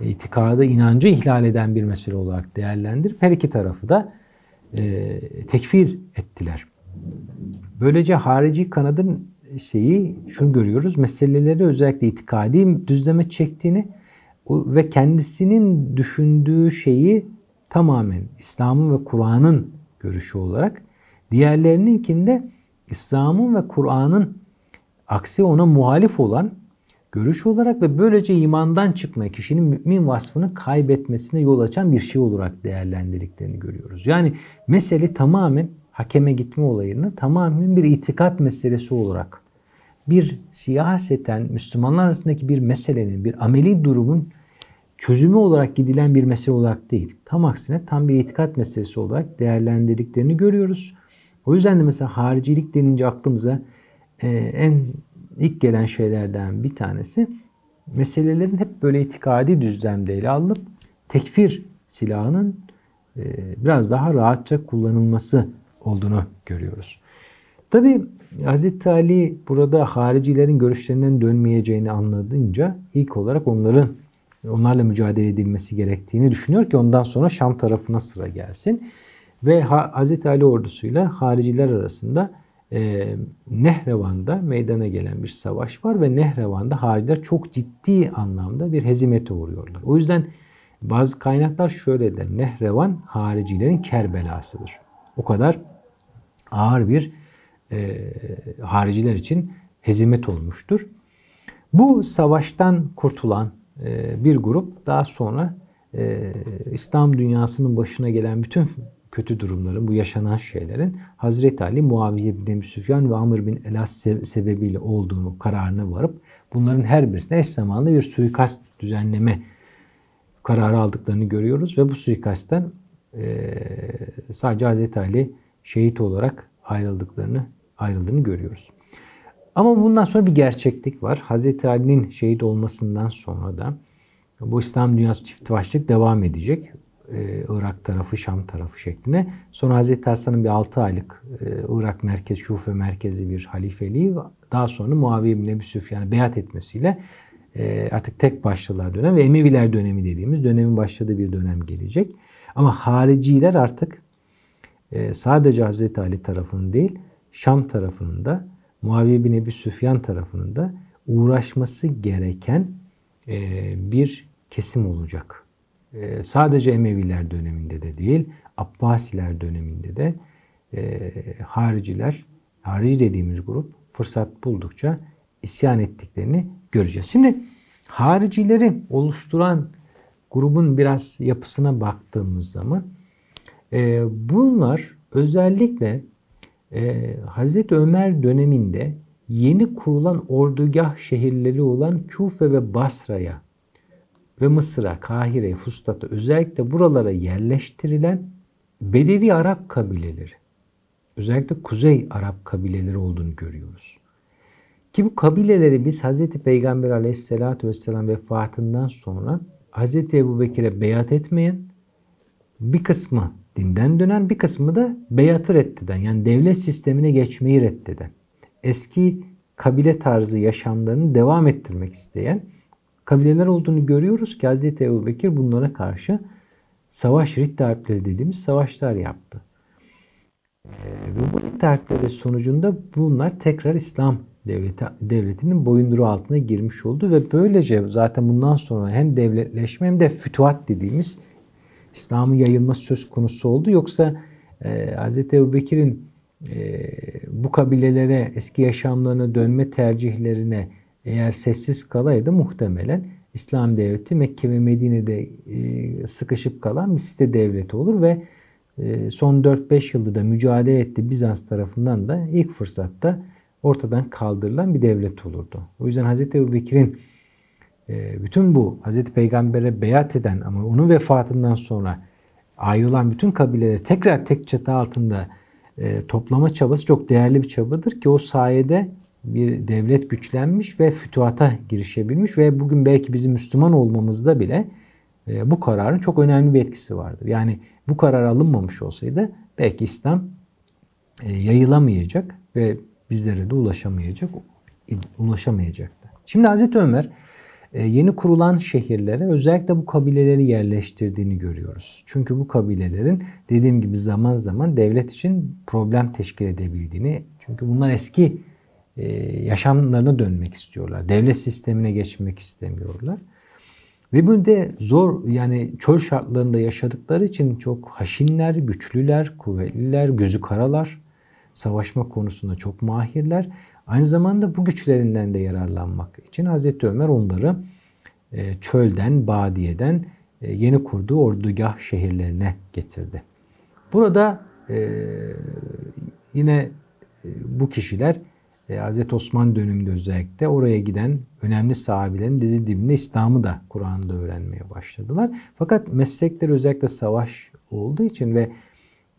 itikadı, inancı ihlal eden bir mesele olarak değerlendirip her iki tarafı da e, tekfir ettiler. Böylece harici kanadın şeyi şunu görüyoruz. Meseleleri özellikle itikadi düzleme çektiğini ve kendisinin düşündüğü şeyi tamamen İslam'ın ve Kur'an'ın görüşü olarak diğerlerininkinde İslam'ın ve Kur'an'ın aksi ona muhalif olan görüş olarak ve böylece imandan çıkmaya kişinin mümin vasfını kaybetmesine yol açan bir şey olarak değerlendirdiklerini görüyoruz. Yani mesele tamamen hakeme gitme olayını tamamen bir itikat meselesi olarak bir siyaseten Müslümanlar arasındaki bir meselenin, bir ameli durumun çözümü olarak gidilen bir mesele olarak değil. Tam aksine tam bir itikat meselesi olarak değerlendirdiklerini görüyoruz. O yüzden de mesela haricilik denince aklımıza e, en ilk gelen şeylerden bir tanesi meselelerin hep böyle itikadi düzlemde ele alınıp tekfir silahının e, biraz daha rahatça kullanılması olduğunu görüyoruz. Tabi Hazreti Ali burada haricilerin görüşlerinden dönmeyeceğini anladığınca ilk olarak onların onlarla mücadele edilmesi gerektiğini düşünüyor ki ondan sonra Şam tarafına sıra gelsin. Ve Hazreti Ali ordusuyla hariciler arasında ee, Nehrevan'da meydana gelen bir savaş var ve Nehrevan'da hariciler çok ciddi anlamda bir hezimete uğruyorlar. O yüzden bazı kaynaklar şöyle der. Nehrevan haricilerin Kerbela'sıdır. O kadar ağır bir e, hariciler için hezimet olmuştur. Bu savaştan kurtulan e, bir grup daha sonra e, İslam dünyasının başına gelen bütün kötü durumların, bu yaşanan şeylerin Hazreti Ali Muaviye bin Ebu Süfyan ve Amr bin Elas sebebiyle olduğunu kararına varıp bunların her birisine eş zamanlı bir suikast düzenleme kararı aldıklarını görüyoruz ve bu suikastten e, sadece Hazreti Ali şehit olarak ayrıldıklarını ayrıldığını görüyoruz. Ama bundan sonra bir gerçeklik var. Hazreti Ali'nin şehit olmasından sonra da bu İslam dünyası çiftbaşlık devam edecek. E, Irak tarafı, Şam tarafı şeklinde. Sonra Hazreti Hasan'ın bir 6 aylık e, Irak merkez, Şufe merkezi bir halifeliği daha sonra Muaviye bin Ebu Süfyan'a beyat etmesiyle e, artık tek başlılığa dönem ve Emeviler dönemi dediğimiz dönemin başladığı bir dönem gelecek. Ama hariciler artık sadece Hazreti Ali tarafının değil, Şam tarafının da Muaviye bin Ebi Süfyan tarafının da uğraşması gereken bir kesim olacak. Ee, sadece Emeviler döneminde de değil, Abbasiler döneminde de e, hariciler, harici dediğimiz grup fırsat buldukça isyan ettiklerini göreceğiz. Şimdi haricileri oluşturan grubun biraz yapısına baktığımız zaman e, bunlar özellikle e, Hazreti Ömer döneminde yeni kurulan ordugah şehirleri olan Küfe ve Basra'ya ve Mısır'a, Kahire, Fustat'a özellikle buralara yerleştirilen Bedevi Arap kabileleri, özellikle Kuzey Arap kabileleri olduğunu görüyoruz. Ki bu kabileleri biz Hz. Peygamber aleyhissalatü vesselam vefatından sonra Hz. Ebu Bekir'e beyat etmeyen bir kısmı dinden dönen bir kısmı da beyatı reddeden yani devlet sistemine geçmeyi reddeden eski kabile tarzı yaşamlarını devam ettirmek isteyen kabileler olduğunu görüyoruz ki Hz. Ebu Bekir bunlara karşı savaş riddarpleri dediğimiz savaşlar yaptı. Ee, ve bu riddarpleri sonucunda bunlar tekrar İslam devleti, devletinin boyunduruğu altına girmiş oldu ve böylece zaten bundan sonra hem devletleşme hem de fütuhat dediğimiz İslam'ın yayılması söz konusu oldu. Yoksa e, Hz. Ebu Bekir'in e, bu kabilelere, eski yaşamlarına dönme tercihlerine eğer sessiz kalaydı muhtemelen İslam devleti Mekke ve Medine'de e, sıkışıp kalan bir site devleti olur ve e, son 4-5 yılda da mücadele etti Bizans tarafından da ilk fırsatta ortadan kaldırılan bir devlet olurdu. O yüzden Hz. Ebu Bekir'in e, bütün bu Hz. Peygamber'e beyat eden ama onun vefatından sonra ayrılan bütün kabileleri tekrar tek çatı altında e, toplama çabası çok değerli bir çabadır ki o sayede bir devlet güçlenmiş ve fütuhata girişebilmiş ve bugün belki bizim Müslüman olmamızda bile e, bu kararın çok önemli bir etkisi vardır. Yani bu karar alınmamış olsaydı belki İslam e, yayılamayacak ve bizlere de ulaşamayacak ulaşamayacaktı. Şimdi Hazreti Ömer e, yeni kurulan şehirlere özellikle bu kabileleri yerleştirdiğini görüyoruz. Çünkü bu kabilelerin dediğim gibi zaman zaman devlet için problem teşkil edebildiğini çünkü bunlar eski e, yaşamlarına dönmek istiyorlar. Devlet sistemine geçmek istemiyorlar. Ve bunu de zor yani çöl şartlarında yaşadıkları için çok haşinler, güçlüler, kuvvetliler, gözü karalar. Savaşma konusunda çok mahirler. Aynı zamanda bu güçlerinden de yararlanmak için Hazreti Ömer onları e, çölden, badiyeden e, yeni kurduğu ordugah şehirlerine getirdi. Burada yine bu kişiler e, Hz. Osman döneminde özellikle oraya giden önemli sahabilerin dizi dibinde İslam'ı da Kur'an'da öğrenmeye başladılar. Fakat meslekler özellikle savaş olduğu için ve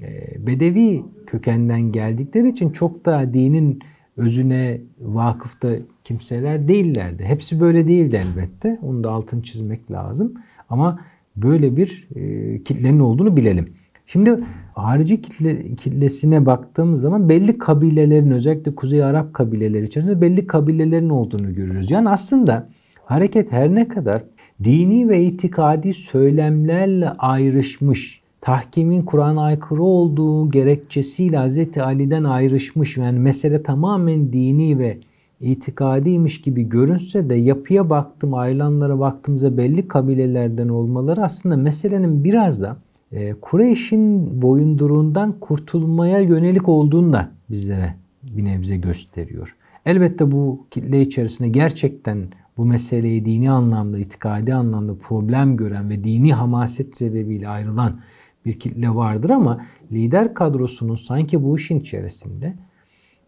e, bedevi kökenden geldikleri için çok da dinin özüne vakıfta kimseler değillerdi. Hepsi böyle değildi elbette. Onu da altını çizmek lazım. Ama böyle bir e, kitlenin olduğunu bilelim. Şimdi harici kitle, kitlesine baktığımız zaman belli kabilelerin özellikle Kuzey Arap kabileleri içerisinde belli kabilelerin olduğunu görüyoruz. Yani aslında hareket her ne kadar dini ve itikadi söylemlerle ayrışmış, tahkimin Kur'an aykırı olduğu gerekçesiyle Hz. Ali'den ayrışmış yani mesele tamamen dini ve itikadiymiş gibi görünse de yapıya baktım, ayrılanlara baktığımızda belli kabilelerden olmaları aslında meselenin biraz da ee, Kureyş'in boyunduruğundan kurtulmaya yönelik olduğunu da bizlere bir nebze gösteriyor. Elbette bu kitle içerisinde gerçekten bu meseleyi dini anlamda, itikadi anlamda problem gören ve dini hamaset sebebiyle ayrılan bir kitle vardır ama lider kadrosunun sanki bu işin içerisinde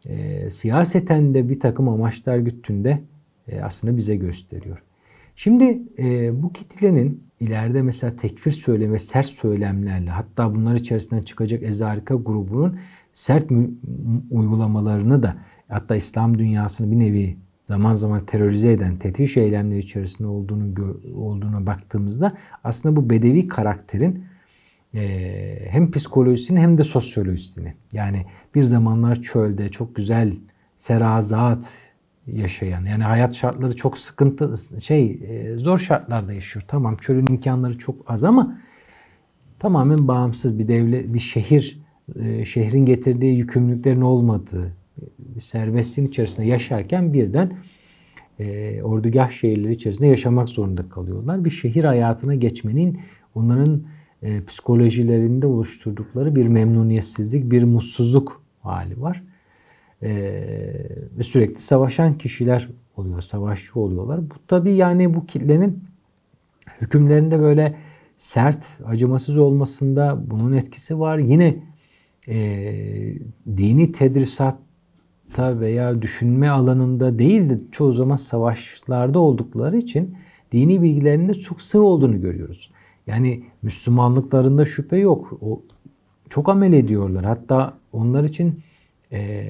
e, siyaseten de bir takım amaçlar güttüğünde e, aslında bize gösteriyor. Şimdi e, bu kitlenin ileride mesela tekfir söyleme, sert söylemlerle hatta bunlar içerisinden çıkacak ezarika grubunun sert uygulamalarını da hatta İslam dünyasını bir nevi zaman zaman terörize eden tetiş eylemleri içerisinde olduğunu olduğuna baktığımızda aslında bu bedevi karakterin hem psikolojisini hem de sosyolojisini yani bir zamanlar çölde çok güzel serazat yaşayan. Yani hayat şartları çok sıkıntı şey e, zor şartlarda yaşıyor. Tamam çölün imkanları çok az ama tamamen bağımsız bir devlet, bir şehir, e, şehrin getirdiği yükümlülüklerin olmadığı serbestliğin içerisinde yaşarken birden e, ordugah şehirleri içerisinde yaşamak zorunda kalıyorlar. Bir şehir hayatına geçmenin onların e, psikolojilerinde oluşturdukları bir memnuniyetsizlik, bir mutsuzluk hali var. Ee, ve sürekli savaşan kişiler oluyor, savaşçı oluyorlar. Bu tabi yani bu kitlenin hükümlerinde böyle sert, acımasız olmasında bunun etkisi var. Yine e, dini tedrisatta veya düşünme alanında değil de çoğu zaman savaşlarda oldukları için dini bilgilerinde çok sığ olduğunu görüyoruz. Yani Müslümanlıklarında şüphe yok. O çok amel ediyorlar. Hatta onlar için e,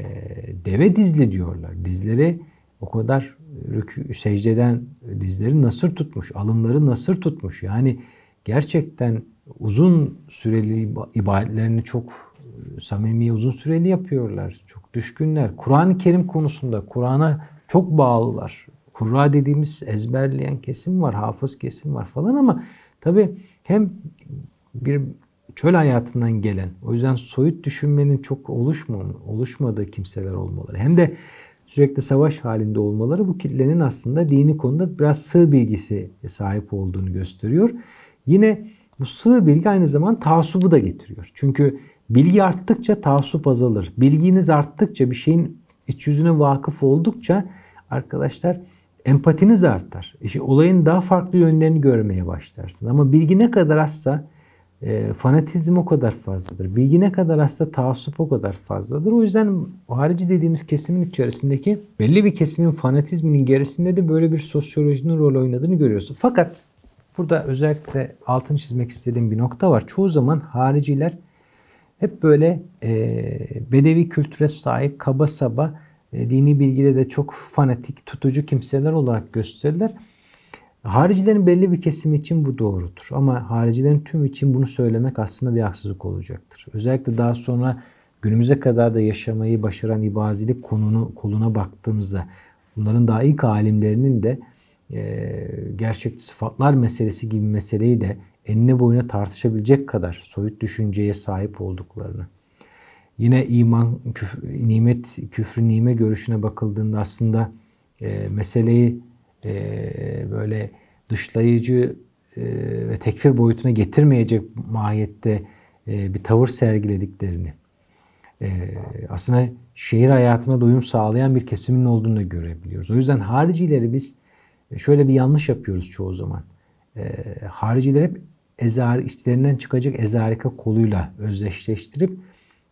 deve dizli diyorlar. Dizleri o kadar rükü, secdeden dizleri nasır tutmuş, alınları nasır tutmuş. Yani gerçekten uzun süreli ibadetlerini çok samimi uzun süreli yapıyorlar. Çok düşkünler. Kur'an-ı Kerim konusunda Kur'an'a çok bağlılar. Kurra dediğimiz ezberleyen kesim var, hafız kesim var falan ama tabii hem bir çöl hayatından gelen o yüzden soyut düşünmenin çok oluşma, oluşmadığı kimseler olmaları hem de sürekli savaş halinde olmaları bu kitlenin aslında dini konuda biraz sığ bilgisi sahip olduğunu gösteriyor. Yine bu sığ bilgi aynı zaman taassubu da getiriyor. Çünkü bilgi arttıkça taassup azalır. Bilginiz arttıkça bir şeyin iç yüzüne vakıf oldukça arkadaşlar empatiniz artar. İşte olayın daha farklı yönlerini görmeye başlarsın. Ama bilgi ne kadar azsa e, fanatizm o kadar fazladır. Bilgi ne kadar azsa taassup o kadar fazladır. O yüzden o harici dediğimiz kesimin içerisindeki belli bir kesimin fanatizminin gerisinde de böyle bir sosyolojinin rol oynadığını görüyorsun. Fakat burada özellikle altını çizmek istediğim bir nokta var. Çoğu zaman hariciler hep böyle e, bedevi kültüre sahip kaba saba e, dini bilgide de çok fanatik, tutucu kimseler olarak gösterirler. Haricilerin belli bir kesimi için bu doğrudur. Ama haricilerin tüm için bunu söylemek aslında bir haksızlık olacaktır. Özellikle daha sonra günümüze kadar da yaşamayı başaran ibazilik konunu, koluna baktığımızda bunların daha ilk alimlerinin de e, gerçek sıfatlar meselesi gibi meseleyi de enine boyuna tartışabilecek kadar soyut düşünceye sahip olduklarını. Yine iman, küfür, nimet, küfrü nime görüşüne bakıldığında aslında e, meseleyi e, böyle dışlayıcı e, ve tekfir boyutuna getirmeyecek mahiyette e, bir tavır sergilediklerini e, aslında şehir hayatına doyum sağlayan bir kesimin olduğunu da görebiliyoruz. O yüzden haricileri biz e, şöyle bir yanlış yapıyoruz çoğu zaman. E, haricileri hep ezar, içlerinden çıkacak ezarika koluyla özdeşleştirip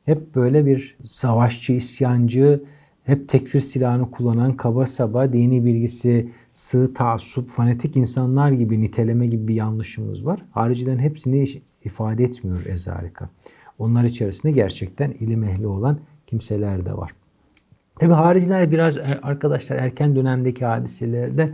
hep böyle bir savaşçı, isyancı, hep tekfir silahını kullanan kaba saba, dini bilgisi, sığ taassup, fanatik insanlar gibi niteleme gibi bir yanlışımız var. Haricilerin hepsini ifade etmiyor Ezarika. Onlar içerisinde gerçekten ilim ehli olan kimseler de var. Tabi hariciler biraz er-, arkadaşlar erken dönemdeki hadiselerde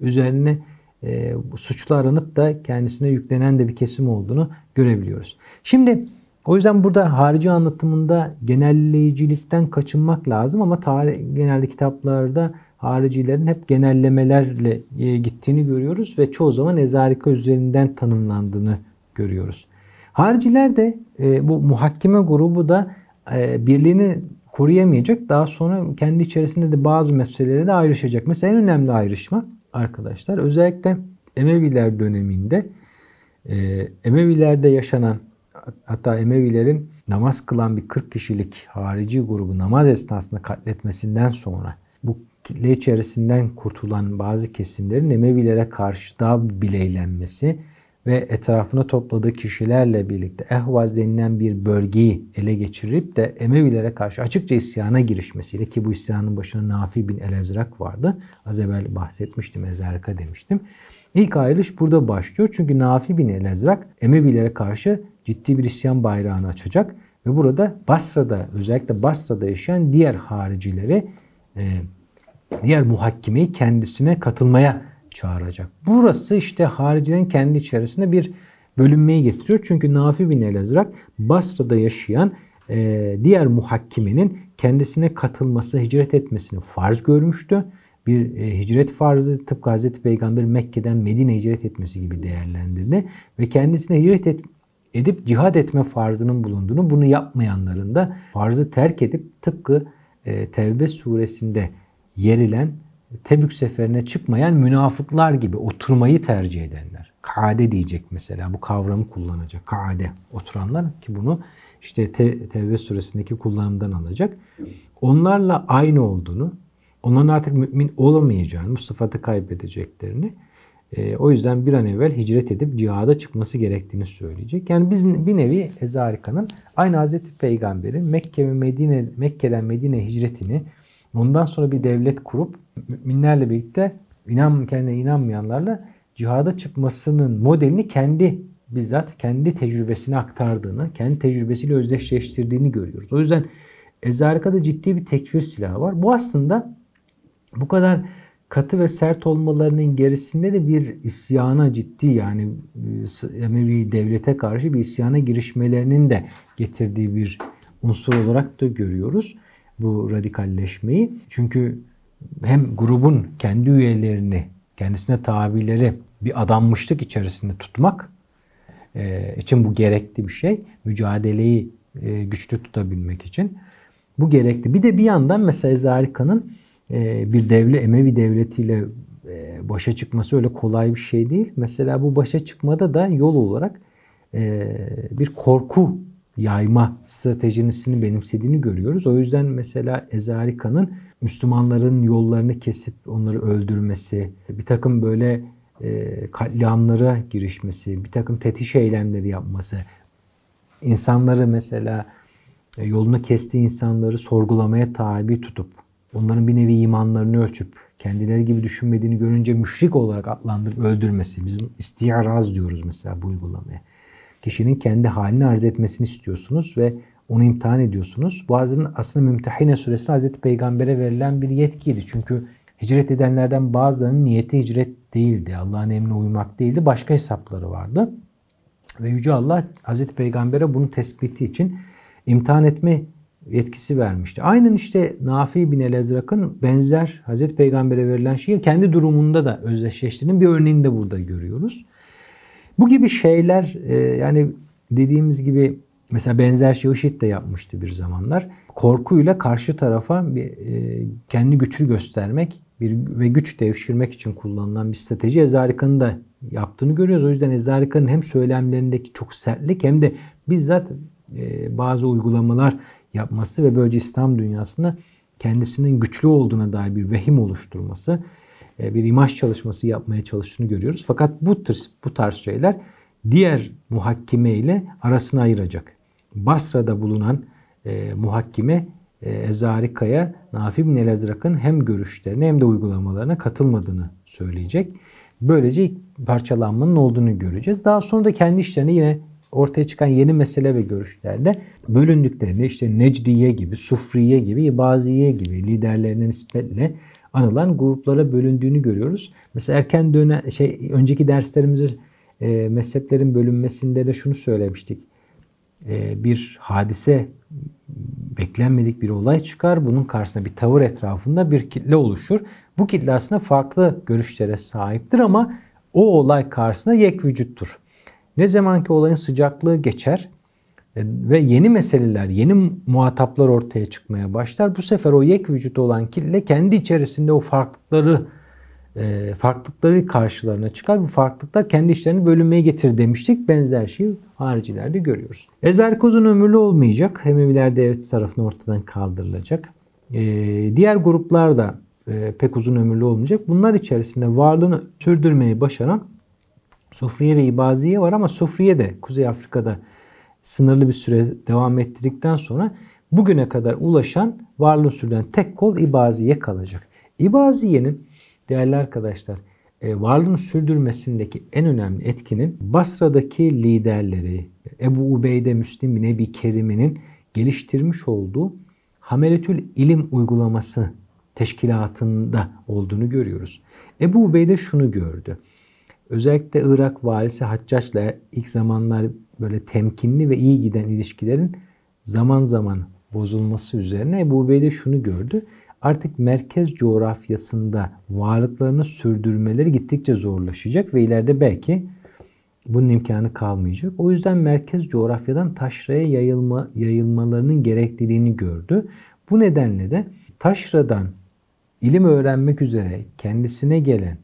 üzerine e, suçlu aranıp da kendisine yüklenen de bir kesim olduğunu görebiliyoruz. Şimdi o yüzden burada harici anlatımında genelleyicilikten kaçınmak lazım ama tarih, genelde kitaplarda haricilerin hep genellemelerle e, gittiğini görüyoruz ve çoğu zaman ezarika üzerinden tanımlandığını görüyoruz. Hariciler de e, bu muhakkeme grubu da e, birliğini koruyamayacak. Daha sonra kendi içerisinde de bazı meselelere de ayrışacak. Mesela en önemli ayrışma arkadaşlar özellikle Emeviler döneminde Emevilerde yaşanan hatta Emevilerin namaz kılan bir 40 kişilik harici grubu namaz esnasında katletmesinden sonra bu kitle içerisinden kurtulan bazı kesimlerin Emevilere karşı daha bileylenmesi ve etrafına topladığı kişilerle birlikte Ehvaz denilen bir bölgeyi ele geçirip de Emevilere karşı açıkça isyana girişmesiyle ki bu isyanın başına Nafi bin El-Ezrak vardı. Az evvel bahsetmiştim, Ezerka demiştim. İlk ayrılış burada başlıyor çünkü Nafi bin el-Ezrak Emevilere karşı ciddi bir isyan bayrağını açacak ve burada Basra'da özellikle Basra'da yaşayan diğer haricileri e, diğer muhakkimeyi kendisine katılmaya çağıracak. Burası işte haricilerin kendi içerisinde bir bölünmeyi getiriyor. Çünkü Nafi bin el-Ezrak Basra'da yaşayan e, diğer muhakkimenin kendisine katılması, hicret etmesini farz görmüştü bir e, hicret farzı tıpkı Hz. Peygamber Mekke'den Medine hicret etmesi gibi değerlendirildi ve kendisine hicret et, edip cihad etme farzının bulunduğunu bunu yapmayanların da farzı terk edip tıpkı e, Tevbe suresinde yerilen Tebük seferine çıkmayan münafıklar gibi oturmayı tercih edenler. Kade diyecek mesela bu kavramı kullanacak. Kade oturanlar ki bunu işte Te Tevbe suresindeki kullanımdan alacak. Onlarla aynı olduğunu onların artık mümin olamayacağını, bu sıfatı kaybedeceklerini e, o yüzden bir an evvel hicret edip cihada çıkması gerektiğini söyleyecek. Yani biz bir nevi Ezarika'nın aynı Hazreti Peygamber'in Mekke ve Medine Mekke'den Medine hicretini ondan sonra bir devlet kurup müminlerle birlikte inan kendine inanmayanlarla cihada çıkmasının modelini kendi bizzat kendi tecrübesini aktardığını, kendi tecrübesiyle özdeşleştirdiğini görüyoruz. O yüzden Ezarika'da ciddi bir tekfir silahı var. Bu aslında bu kadar katı ve sert olmalarının gerisinde de bir isyana ciddi yani e, Emevi devlete karşı bir isyana girişmelerinin de getirdiği bir unsur olarak da görüyoruz bu radikalleşmeyi. Çünkü hem grubun kendi üyelerini, kendisine tabileri bir adanmışlık içerisinde tutmak e, için bu gerekli bir şey. Mücadeleyi e, güçlü tutabilmek için. Bu gerekli. Bir de bir yandan mesela Zarika'nın ee, bir devlet, Emevi devletiyle e, başa çıkması öyle kolay bir şey değil. Mesela bu başa çıkmada da yol olarak e, bir korku yayma stratejisini benimsediğini görüyoruz. O yüzden mesela Ezarika'nın Müslümanların yollarını kesip onları öldürmesi, bir takım böyle e, katliamlara girişmesi, bir takım tetiş eylemleri yapması, insanları mesela yolunu kestiği insanları sorgulamaya tabi tutup onların bir nevi imanlarını ölçüp kendileri gibi düşünmediğini görünce müşrik olarak adlandırıp öldürmesi. Bizim istiaraz diyoruz mesela bu uygulamaya. Kişinin kendi halini arz etmesini istiyorsunuz ve onu imtihan ediyorsunuz. Bu aslında Mümtehine suresi Hazreti Peygamber'e verilen bir yetkiydi. Çünkü hicret edenlerden bazılarının niyeti hicret değildi. Allah'ın emrine uymak değildi. Başka hesapları vardı. Ve Yüce Allah Hazreti Peygamber'e bunu tespiti için imtihan etme yetkisi vermişti. Aynen işte Nafi bin El Elezrak'ın benzer Hazreti Peygamber'e verilen şeyi kendi durumunda da özdeşleştirdiğinin bir örneğini de burada görüyoruz. Bu gibi şeyler e, yani dediğimiz gibi mesela benzer şey IŞİD de yapmıştı bir zamanlar. Korkuyla karşı tarafa bir, e, kendi güçlü göstermek bir, ve güç devşirmek için kullanılan bir strateji Ezarika'nın da yaptığını görüyoruz. O yüzden Ezarika'nın hem söylemlerindeki çok sertlik hem de bizzat e, bazı uygulamalar yapması ve böylece İslam dünyasında kendisinin güçlü olduğuna dair bir vehim oluşturması, e, bir imaj çalışması yapmaya çalıştığını görüyoruz. Fakat bu tarz, bu tarz şeyler diğer muhakkime ile arasını ayıracak. Basra'da bulunan e, muhakkime e, Ezari Kaya, Nafi bin Elezrak'ın hem görüşlerine hem de uygulamalarına katılmadığını söyleyecek. Böylece parçalanmanın olduğunu göreceğiz. Daha sonra da kendi işlerine yine ortaya çıkan yeni mesele ve görüşlerde bölündüklerini işte Necdiye gibi, Sufriye gibi, Baziye gibi liderlerine nispetle anılan gruplara bölündüğünü görüyoruz. Mesela erken dönem şey önceki derslerimizde e, mezheplerin bölünmesinde de şunu söylemiştik. E, bir hadise beklenmedik bir olay çıkar. Bunun karşısında bir tavır etrafında bir kitle oluşur. Bu kitle aslında farklı görüşlere sahiptir ama o olay karşısında yek vücuttur. Ne zamanki olayın sıcaklığı geçer e, ve yeni meseleler, yeni muhataplar ortaya çıkmaya başlar. Bu sefer o yek vücut olan kitle kendi içerisinde o farklılıkları e, farklılıkları karşılarına çıkar. Bu farklılıklar kendi işlerini bölünmeye getir demiştik. Benzer şeyi haricilerde görüyoruz. Ezerkoz'un ömürlü olmayacak. Emeviler devleti tarafından ortadan kaldırılacak. E, diğer gruplar da pek uzun ömürlü olmayacak. Bunlar içerisinde varlığını sürdürmeyi başaran Sufriye ve İbaziye var ama Sufriye de Kuzey Afrika'da sınırlı bir süre devam ettirdikten sonra bugüne kadar ulaşan varlığı sürdüren tek kol İbaziye kalacak. İbaziye'nin değerli arkadaşlar e, varlığını sürdürmesindeki en önemli etkinin Basra'daki liderleri Ebu Ubeyde Müslim bin Ebi Kerim'inin geliştirmiş olduğu Hameletül İlim uygulaması teşkilatında olduğunu görüyoruz. Ebu Ubeyde şunu gördü. Özellikle Irak valisi Haccaç'la ilk zamanlar böyle temkinli ve iyi giden ilişkilerin zaman zaman bozulması üzerine Ebu Ubeyde şunu gördü. Artık merkez coğrafyasında varlıklarını sürdürmeleri gittikçe zorlaşacak ve ileride belki bunun imkanı kalmayacak. O yüzden merkez coğrafyadan taşraya yayılma, yayılmalarının gerekliliğini gördü. Bu nedenle de taşradan ilim öğrenmek üzere kendisine gelen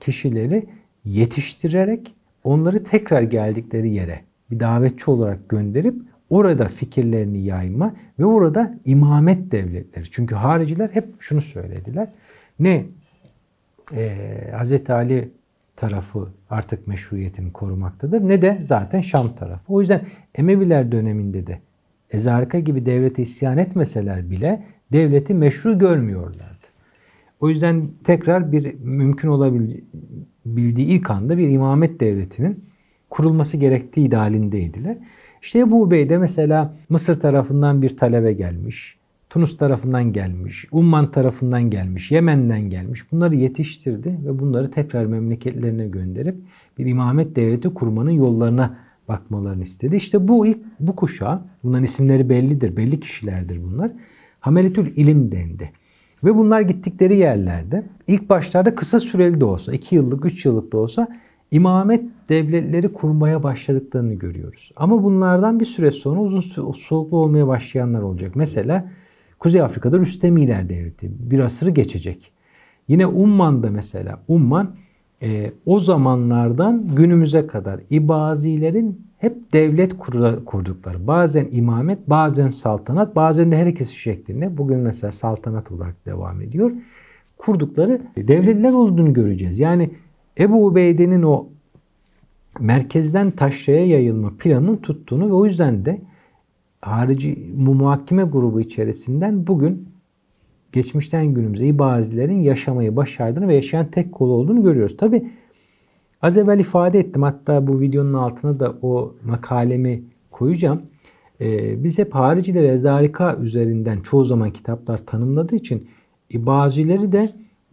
kişileri yetiştirerek onları tekrar geldikleri yere bir davetçi olarak gönderip orada fikirlerini yayma ve orada imamet devletleri. Çünkü hariciler hep şunu söylediler. Ne e, Hz. Ali tarafı artık meşruiyetini korumaktadır ne de zaten Şam tarafı. O yüzden Emeviler döneminde de Ezarka gibi devlete isyan etmeseler bile devleti meşru görmüyorlardı. O yüzden tekrar bir mümkün olabilecek bildiği ilk anda bir imamet devletinin kurulması gerektiği idealindeydiler. İşte Ebu de mesela Mısır tarafından bir talebe gelmiş. Tunus tarafından gelmiş, Umman tarafından gelmiş, Yemen'den gelmiş. Bunları yetiştirdi ve bunları tekrar memleketlerine gönderip bir imamet devleti kurmanın yollarına bakmalarını istedi. İşte bu ilk bu kuşağa, bunların isimleri bellidir, belli kişilerdir bunlar. Hameletül ilim dendi. Ve bunlar gittikleri yerlerde ilk başlarda kısa süreli de olsa, 2 yıllık, 3 yıllık da olsa imamet devletleri kurmaya başladıklarını görüyoruz. Ama bunlardan bir süre sonra uzun soluklu olmaya başlayanlar olacak. Mesela Kuzey Afrika'da Rüstemiler Devleti bir asırı geçecek. Yine Umman'da mesela Umman e, o zamanlardan günümüze kadar İbazilerin hep devlet kurdukları, bazen imamet, bazen saltanat, bazen de her ikisi şeklinde, bugün mesela saltanat olarak devam ediyor, kurdukları devletler olduğunu göreceğiz. Yani Ebu Ubeyde'nin o merkezden taşraya yayılma planının tuttuğunu ve o yüzden de harici muhakkime grubu içerisinden bugün geçmişten günümüze İbazilerin yaşamayı başardığını ve yaşayan tek kolu olduğunu görüyoruz. Tabi az evvel ifade ettim hatta bu videonun altına da o makalemi koyacağım. Ee, biz hep haricileri ezarika üzerinden çoğu zaman kitaplar tanımladığı için İbazileri e, de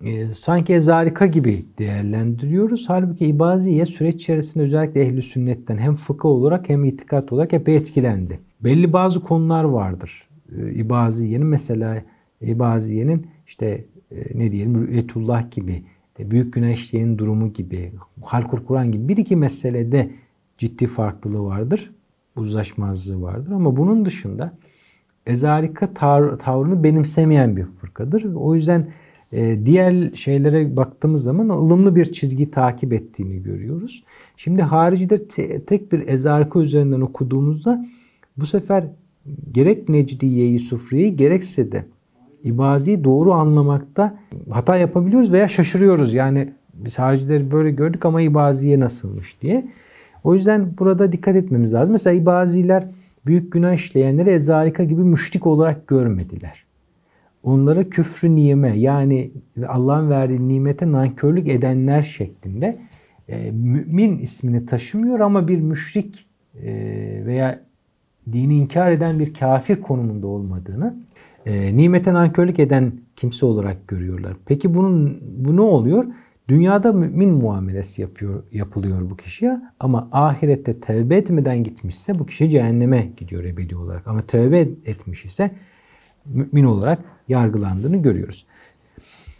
e, sanki ezarika gibi değerlendiriyoruz. Halbuki İbaziye süreç içerisinde özellikle ehli sünnetten hem fıkıh olarak hem itikat olarak hep etkilendi. Belli bazı konular vardır. E, İbaziye'nin mesela e, Baziye'nin işte e, ne diyelim Rü'yetullah gibi, e, Büyük Güneşliğin durumu gibi, Halkur Kur'an gibi bir iki meselede ciddi farklılığı vardır. Uzlaşmazlığı vardır ama bunun dışında ezarika tav tavrını benimsemeyen bir fırkadır. O yüzden diğer şeylere baktığımız zaman ılımlı bir çizgi takip ettiğini görüyoruz. Şimdi haricileri tek bir ezarika üzerinden okuduğumuzda bu sefer gerek Necdiye'yi, Sufriye'yi gerekse de ibaziyi doğru anlamakta hata yapabiliyoruz veya şaşırıyoruz. Yani biz haricileri böyle gördük ama ibaziye nasılmış diye. O yüzden burada dikkat etmemiz lazım. Mesela ibaziler büyük günah işleyenleri ezarika gibi müşrik olarak görmediler. Onlara küfrü nime yani Allah'ın verdiği nimete nankörlük edenler şeklinde e, mümin ismini taşımıyor ama bir müşrik e, veya dini inkar eden bir kafir konumunda olmadığını e, nimete nankörlük eden kimse olarak görüyorlar. Peki bunun bu ne oluyor? Dünyada mümin muamelesi yapıyor, yapılıyor bu kişiye ama ahirette tevbe etmeden gitmişse bu kişi cehenneme gidiyor ebedi olarak. Ama tevbe etmiş ise mümin olarak yargılandığını görüyoruz.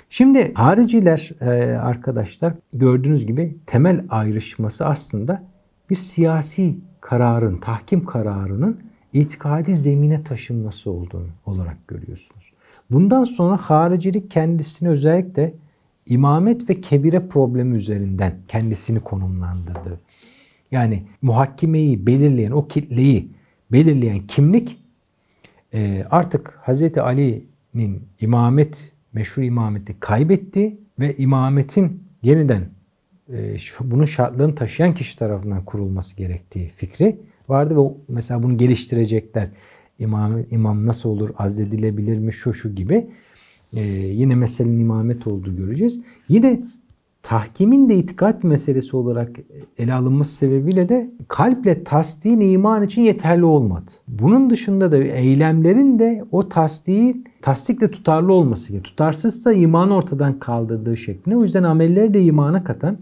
Şimdi hariciler e, arkadaşlar gördüğünüz gibi temel ayrışması aslında bir siyasi kararın, tahkim kararının itikadi zemine taşınması olduğunu olarak görüyorsunuz. Bundan sonra haricilik kendisini özellikle imamet ve kebire problemi üzerinden kendisini konumlandırdı. Yani muhakkimeyi belirleyen o kitleyi belirleyen kimlik e, artık Hz. Ali'nin imamet, meşhur imameti kaybetti ve imametin yeniden e, bunun şartlarını taşıyan kişi tarafından kurulması gerektiği fikri vardı ve mesela bunu geliştirecekler. İmam, imam nasıl olur, azledilebilir mi, şu şu gibi. Ee, yine meselenin imamet olduğu göreceğiz. Yine tahkimin de itikat meselesi olarak ele alınması sebebiyle de kalple tasdiğin iman için yeterli olmadı. Bunun dışında da eylemlerin de o tasdiği tasdikle tutarlı olması gerekiyor. Tutarsızsa iman ortadan kaldırdığı şeklinde. O yüzden amelleri de imana katan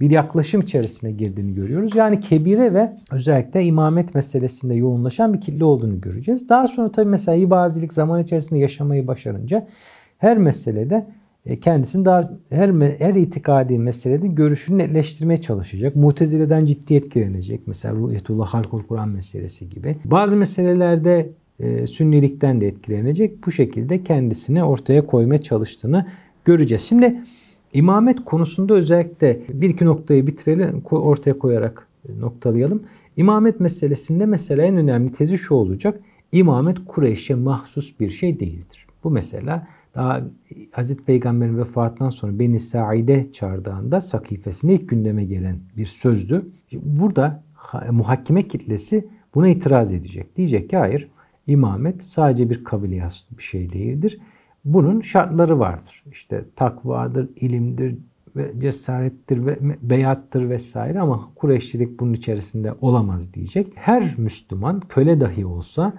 bir yaklaşım içerisine girdiğini görüyoruz. Yani kebire ve özellikle imamet meselesinde yoğunlaşan bir kitle olduğunu göreceğiz. Daha sonra tabii mesela ibazilik zaman içerisinde yaşamayı başarınca her meselede e, kendisini daha her her itikadi meselede görüşünü netleştirmeye çalışacak. Mutezile'den ciddi etkilenecek. Mesela Ruhiyetullah Halkul Kur'an meselesi gibi. Bazı meselelerde e, sünnilikten de etkilenecek. Bu şekilde kendisini ortaya koymaya çalıştığını göreceğiz. Şimdi İmamet konusunda özellikle bir iki noktayı bitirelim, ortaya koyarak e, noktalayalım. İmamet meselesinde mesela en önemli tezi şu olacak. İmamet Kureyş'e mahsus bir şey değildir. Bu mesela daha Hazreti Peygamber'in vefatından sonra Beni Said'e çağırdığında sakifesine ilk gündeme gelen bir sözdü. Burada muhakkime kitlesi buna itiraz edecek. Diyecek ki hayır imamet sadece bir kabile bir şey değildir bunun şartları vardır. İşte takvadır, ilimdir, ve cesarettir ve beyattır vesaire ama Kureyşlilik bunun içerisinde olamaz diyecek. Her Müslüman köle dahi olsa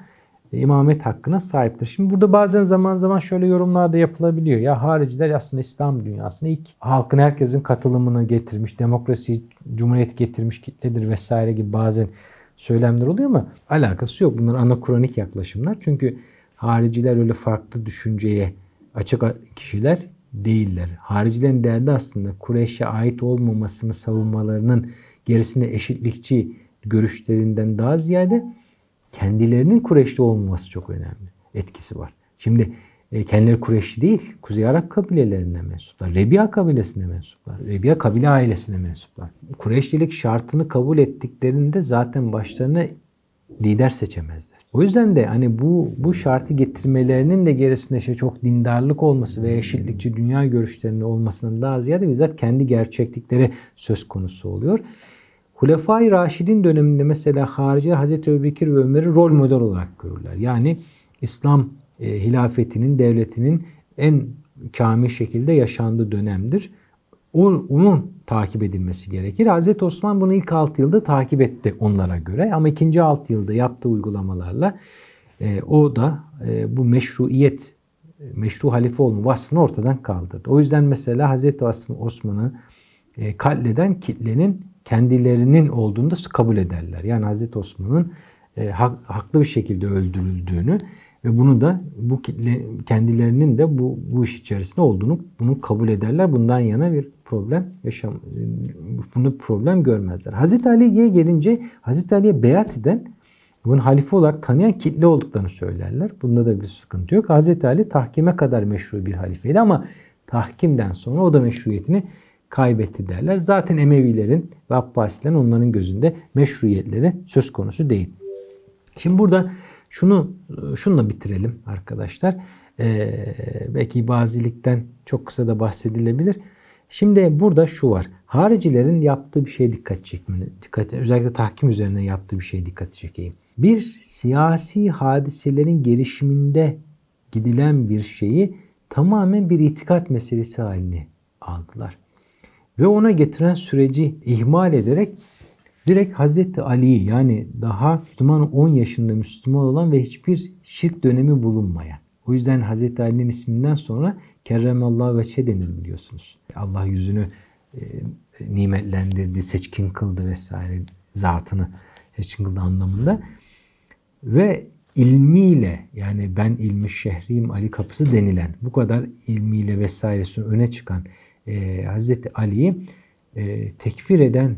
e, imamet hakkına sahiptir. Şimdi burada bazen zaman zaman şöyle yorumlar da yapılabiliyor. Ya hariciler aslında İslam dünyasına ilk halkın herkesin katılımını getirmiş, demokrasi, cumhuriyet getirmiş kitledir vesaire gibi bazen söylemler oluyor ama alakası yok. Bunlar anakronik yaklaşımlar. Çünkü Hariciler öyle farklı düşünceye açık kişiler değiller. Haricilerin derdi aslında Kureyş'e ait olmamasını savunmalarının gerisinde eşitlikçi görüşlerinden daha ziyade kendilerinin Kureyşli olmaması çok önemli. Etkisi var. Şimdi e, kendileri Kureyşli değil, Kuzey Arap kabilelerine mensuplar. Rebi'a kabilesine mensuplar. Rebi'a kabile ailesine mensuplar. Kureyşlilik şartını kabul ettiklerinde zaten başlarına lider seçemezler. O yüzden de hani bu bu şartı getirmelerinin de gerisinde işte çok dindarlık olması ve eşitlikçi dünya görüşlerinin olmasının daha ziyade bizzat kendi gerçeklikleri söz konusu oluyor. Hulefai Raşid'in döneminde mesela harici Hazreti Ebubekir ve Ömer'i rol model olarak görürler. Yani İslam e, hilafetinin, devletinin en kamil şekilde yaşandığı dönemdir onun takip edilmesi gerekir. Hz. Osman bunu ilk 6 yılda takip etti onlara göre ama ikinci 6 yılda yaptığı uygulamalarla e, o da e, bu meşruiyet, meşru halife olma vasfını ortadan kaldırdı. O yüzden mesela Hz. Osman'ı e, katleden kitlenin kendilerinin olduğunu da kabul ederler. Yani Hz. Osman'ın e, haklı bir şekilde öldürüldüğünü ve bunu da bu kitle kendilerinin de bu, bu iş içerisinde olduğunu bunu kabul ederler. Bundan yana bir problem yaşam bunu problem görmezler. Hazreti Ali'ye gelince Hazreti Ali'ye beyat eden bunu halife olarak tanıyan kitle olduklarını söylerler. Bunda da bir sıkıntı yok. Hazreti Ali tahkime kadar meşru bir halifeydi ama tahkimden sonra o da meşruiyetini kaybetti derler. Zaten Emevilerin ve Abbasilerin onların gözünde meşruiyetleri söz konusu değil. Şimdi burada şunu şunla bitirelim arkadaşlar. Ee, belki bazilikten çok kısa da bahsedilebilir. Şimdi burada şu var. Haricilerin yaptığı bir şeye dikkat çekmeni, dikkat, özellikle tahkim üzerine yaptığı bir şeye dikkat çekeyim. Bir siyasi hadiselerin gelişiminde gidilen bir şeyi tamamen bir itikat meselesi haline aldılar. Ve ona getiren süreci ihmal ederek Direkt Hazreti Ali'yi yani daha Müslüman 10 yaşında Müslüman olan ve hiçbir şirk dönemi bulunmayan. O yüzden Hazreti Ali'nin isminden sonra Kerremallah ve şey denir biliyorsunuz. Allah yüzünü e, nimetlendirdi, seçkin kıldı vesaire zatını seçkin kıldı anlamında. Ve ilmiyle yani ben ilmi şehriyim Ali kapısı denilen bu kadar ilmiyle vesairesini öne çıkan e, Hazreti Ali'yi e, tekfir eden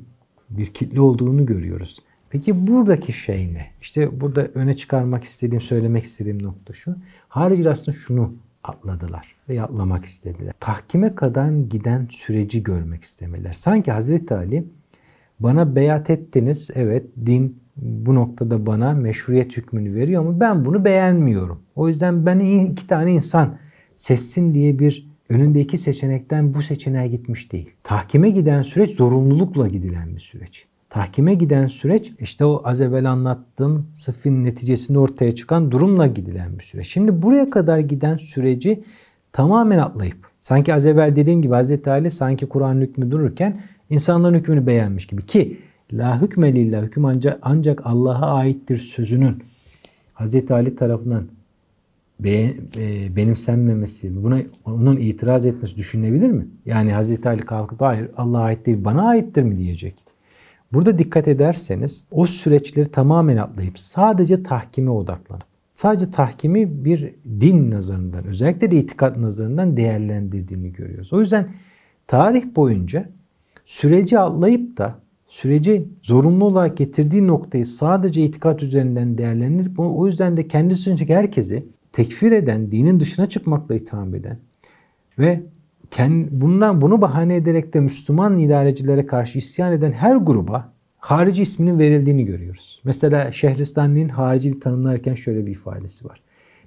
bir kitle olduğunu görüyoruz. Peki buradaki şey ne? İşte burada öne çıkarmak istediğim, söylemek istediğim nokta şu. Hariciler aslında şunu atladılar ve atlamak istediler. Tahkime kadar giden süreci görmek istemeler. Sanki Hazreti Ali bana beyat ettiniz, evet din bu noktada bana meşruiyet hükmünü veriyor ama ben bunu beğenmiyorum. O yüzden ben iki tane insan sessin diye bir önündeki seçenekten bu seçeneğe gitmiş değil. Tahkime giden süreç zorunlulukla gidilen bir süreç. Tahkime giden süreç işte o az evvel anlattığım sıfın neticesinde ortaya çıkan durumla gidilen bir süreç. Şimdi buraya kadar giden süreci tamamen atlayıp sanki az evvel dediğim gibi Hz. Ali sanki Kur'an hükmü dururken insanların hükmünü beğenmiş gibi ki la hükme lillah hüküm ancak, ancak Allah'a aittir sözünün Hz. Ali tarafından be, e, benimsenmemesi, buna onun itiraz etmesi düşünülebilir mi? Yani Hazreti Ali kalkıp hayır Allah'a ait değil bana aittir mi diyecek. Burada dikkat ederseniz o süreçleri tamamen atlayıp sadece tahkime odaklanıp sadece tahkimi bir din nazarından özellikle de itikat nazarından değerlendirdiğini görüyoruz. O yüzden tarih boyunca süreci atlayıp da süreci zorunlu olarak getirdiği noktayı sadece itikat üzerinden değerlendirip o yüzden de kendisi için herkesi tekfir eden, dinin dışına çıkmakla itham eden ve kendi, bundan bunu bahane ederek de Müslüman idarecilere karşı isyan eden her gruba harici isminin verildiğini görüyoruz. Mesela Şehristani'nin haricilik tanımlarken şöyle bir ifadesi var.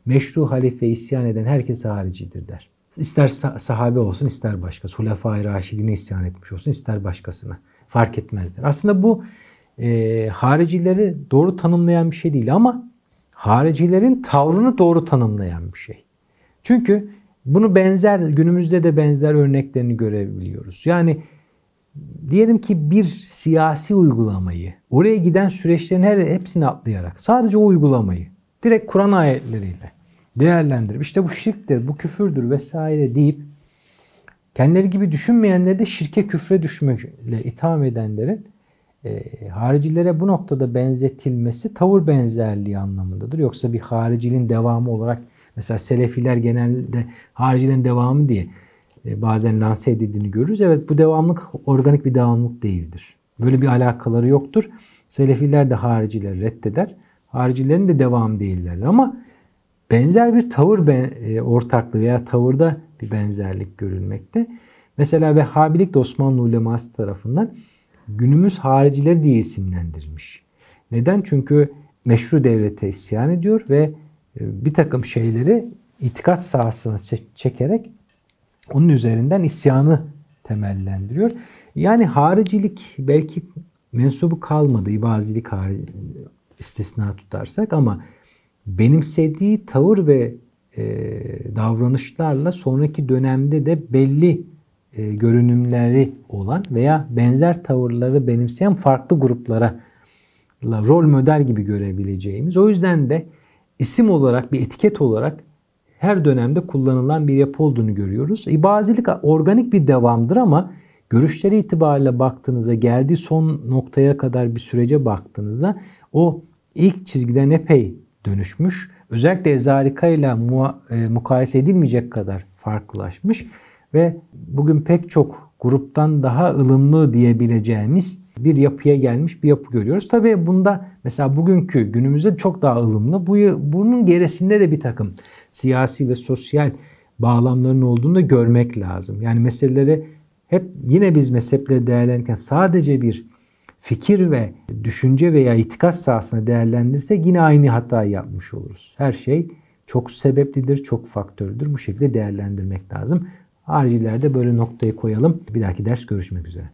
Meşru halife isyan eden herkes haricidir der. İster sahabe olsun ister başkası. Hulefai Raşidine isyan etmiş olsun ister başkasına. Fark etmezler. Aslında bu e, haricileri doğru tanımlayan bir şey değil ama haricilerin tavrını doğru tanımlayan bir şey. Çünkü bunu benzer günümüzde de benzer örneklerini görebiliyoruz. Yani diyelim ki bir siyasi uygulamayı oraya giden süreçlerin her hepsini atlayarak sadece o uygulamayı direkt Kur'an ayetleriyle değerlendirip işte bu şirktir, bu küfürdür vesaire deyip kendileri gibi düşünmeyenleri de şirke küfre düşmekle itham edenlerin e, haricilere bu noktada benzetilmesi tavır benzerliği anlamındadır. Yoksa bir haricinin devamı olarak mesela Selefiler genelde haricilerin devamı diye e, bazen lanse edildiğini görürüz. Evet bu devamlık organik bir devamlık değildir. Böyle bir alakaları yoktur. Selefiler de haricileri reddeder. Haricilerin de devam değillerdir ama benzer bir tavır be, e, ortaklığı veya tavırda bir benzerlik görülmekte. Mesela Vehhabilik de Osmanlı uleması tarafından günümüz hariciler diye isimlendirmiş. Neden? Çünkü meşru devlete isyan ediyor ve e, bir takım şeyleri itikat sahasına çekerek onun üzerinden isyanı temellendiriyor. Yani haricilik belki mensubu kalmadı İbazilik istisna tutarsak ama benimsediği tavır ve e, davranışlarla sonraki dönemde de belli e, görünümleri olan veya benzer tavırları benimseyen farklı gruplara rol model gibi görebileceğimiz. O yüzden de isim olarak bir etiket olarak her dönemde kullanılan bir yapı olduğunu görüyoruz. İbazilik e, organik bir devamdır ama görüşleri itibariyle baktığınızda geldiği son noktaya kadar bir sürece baktığınızda o ilk çizgiden epey dönüşmüş. Özellikle Ezarika ile e, mukayese edilmeyecek kadar farklılaşmış ve bugün pek çok gruptan daha ılımlı diyebileceğimiz bir yapıya gelmiş bir yapı görüyoruz. Tabii bunda mesela bugünkü günümüzde çok daha ılımlı. Bu, bunun gerisinde de bir takım siyasi ve sosyal bağlamların olduğunu da görmek lazım. Yani meseleleri hep yine biz mezheple değerlendirirken sadece bir fikir ve düşünce veya itikat sahasına değerlendirirsek yine aynı hatayı yapmış oluruz. Her şey çok sebeplidir, çok faktördür. Bu şekilde değerlendirmek lazım. Haricilerde böyle noktayı koyalım. Bir dahaki ders görüşmek üzere.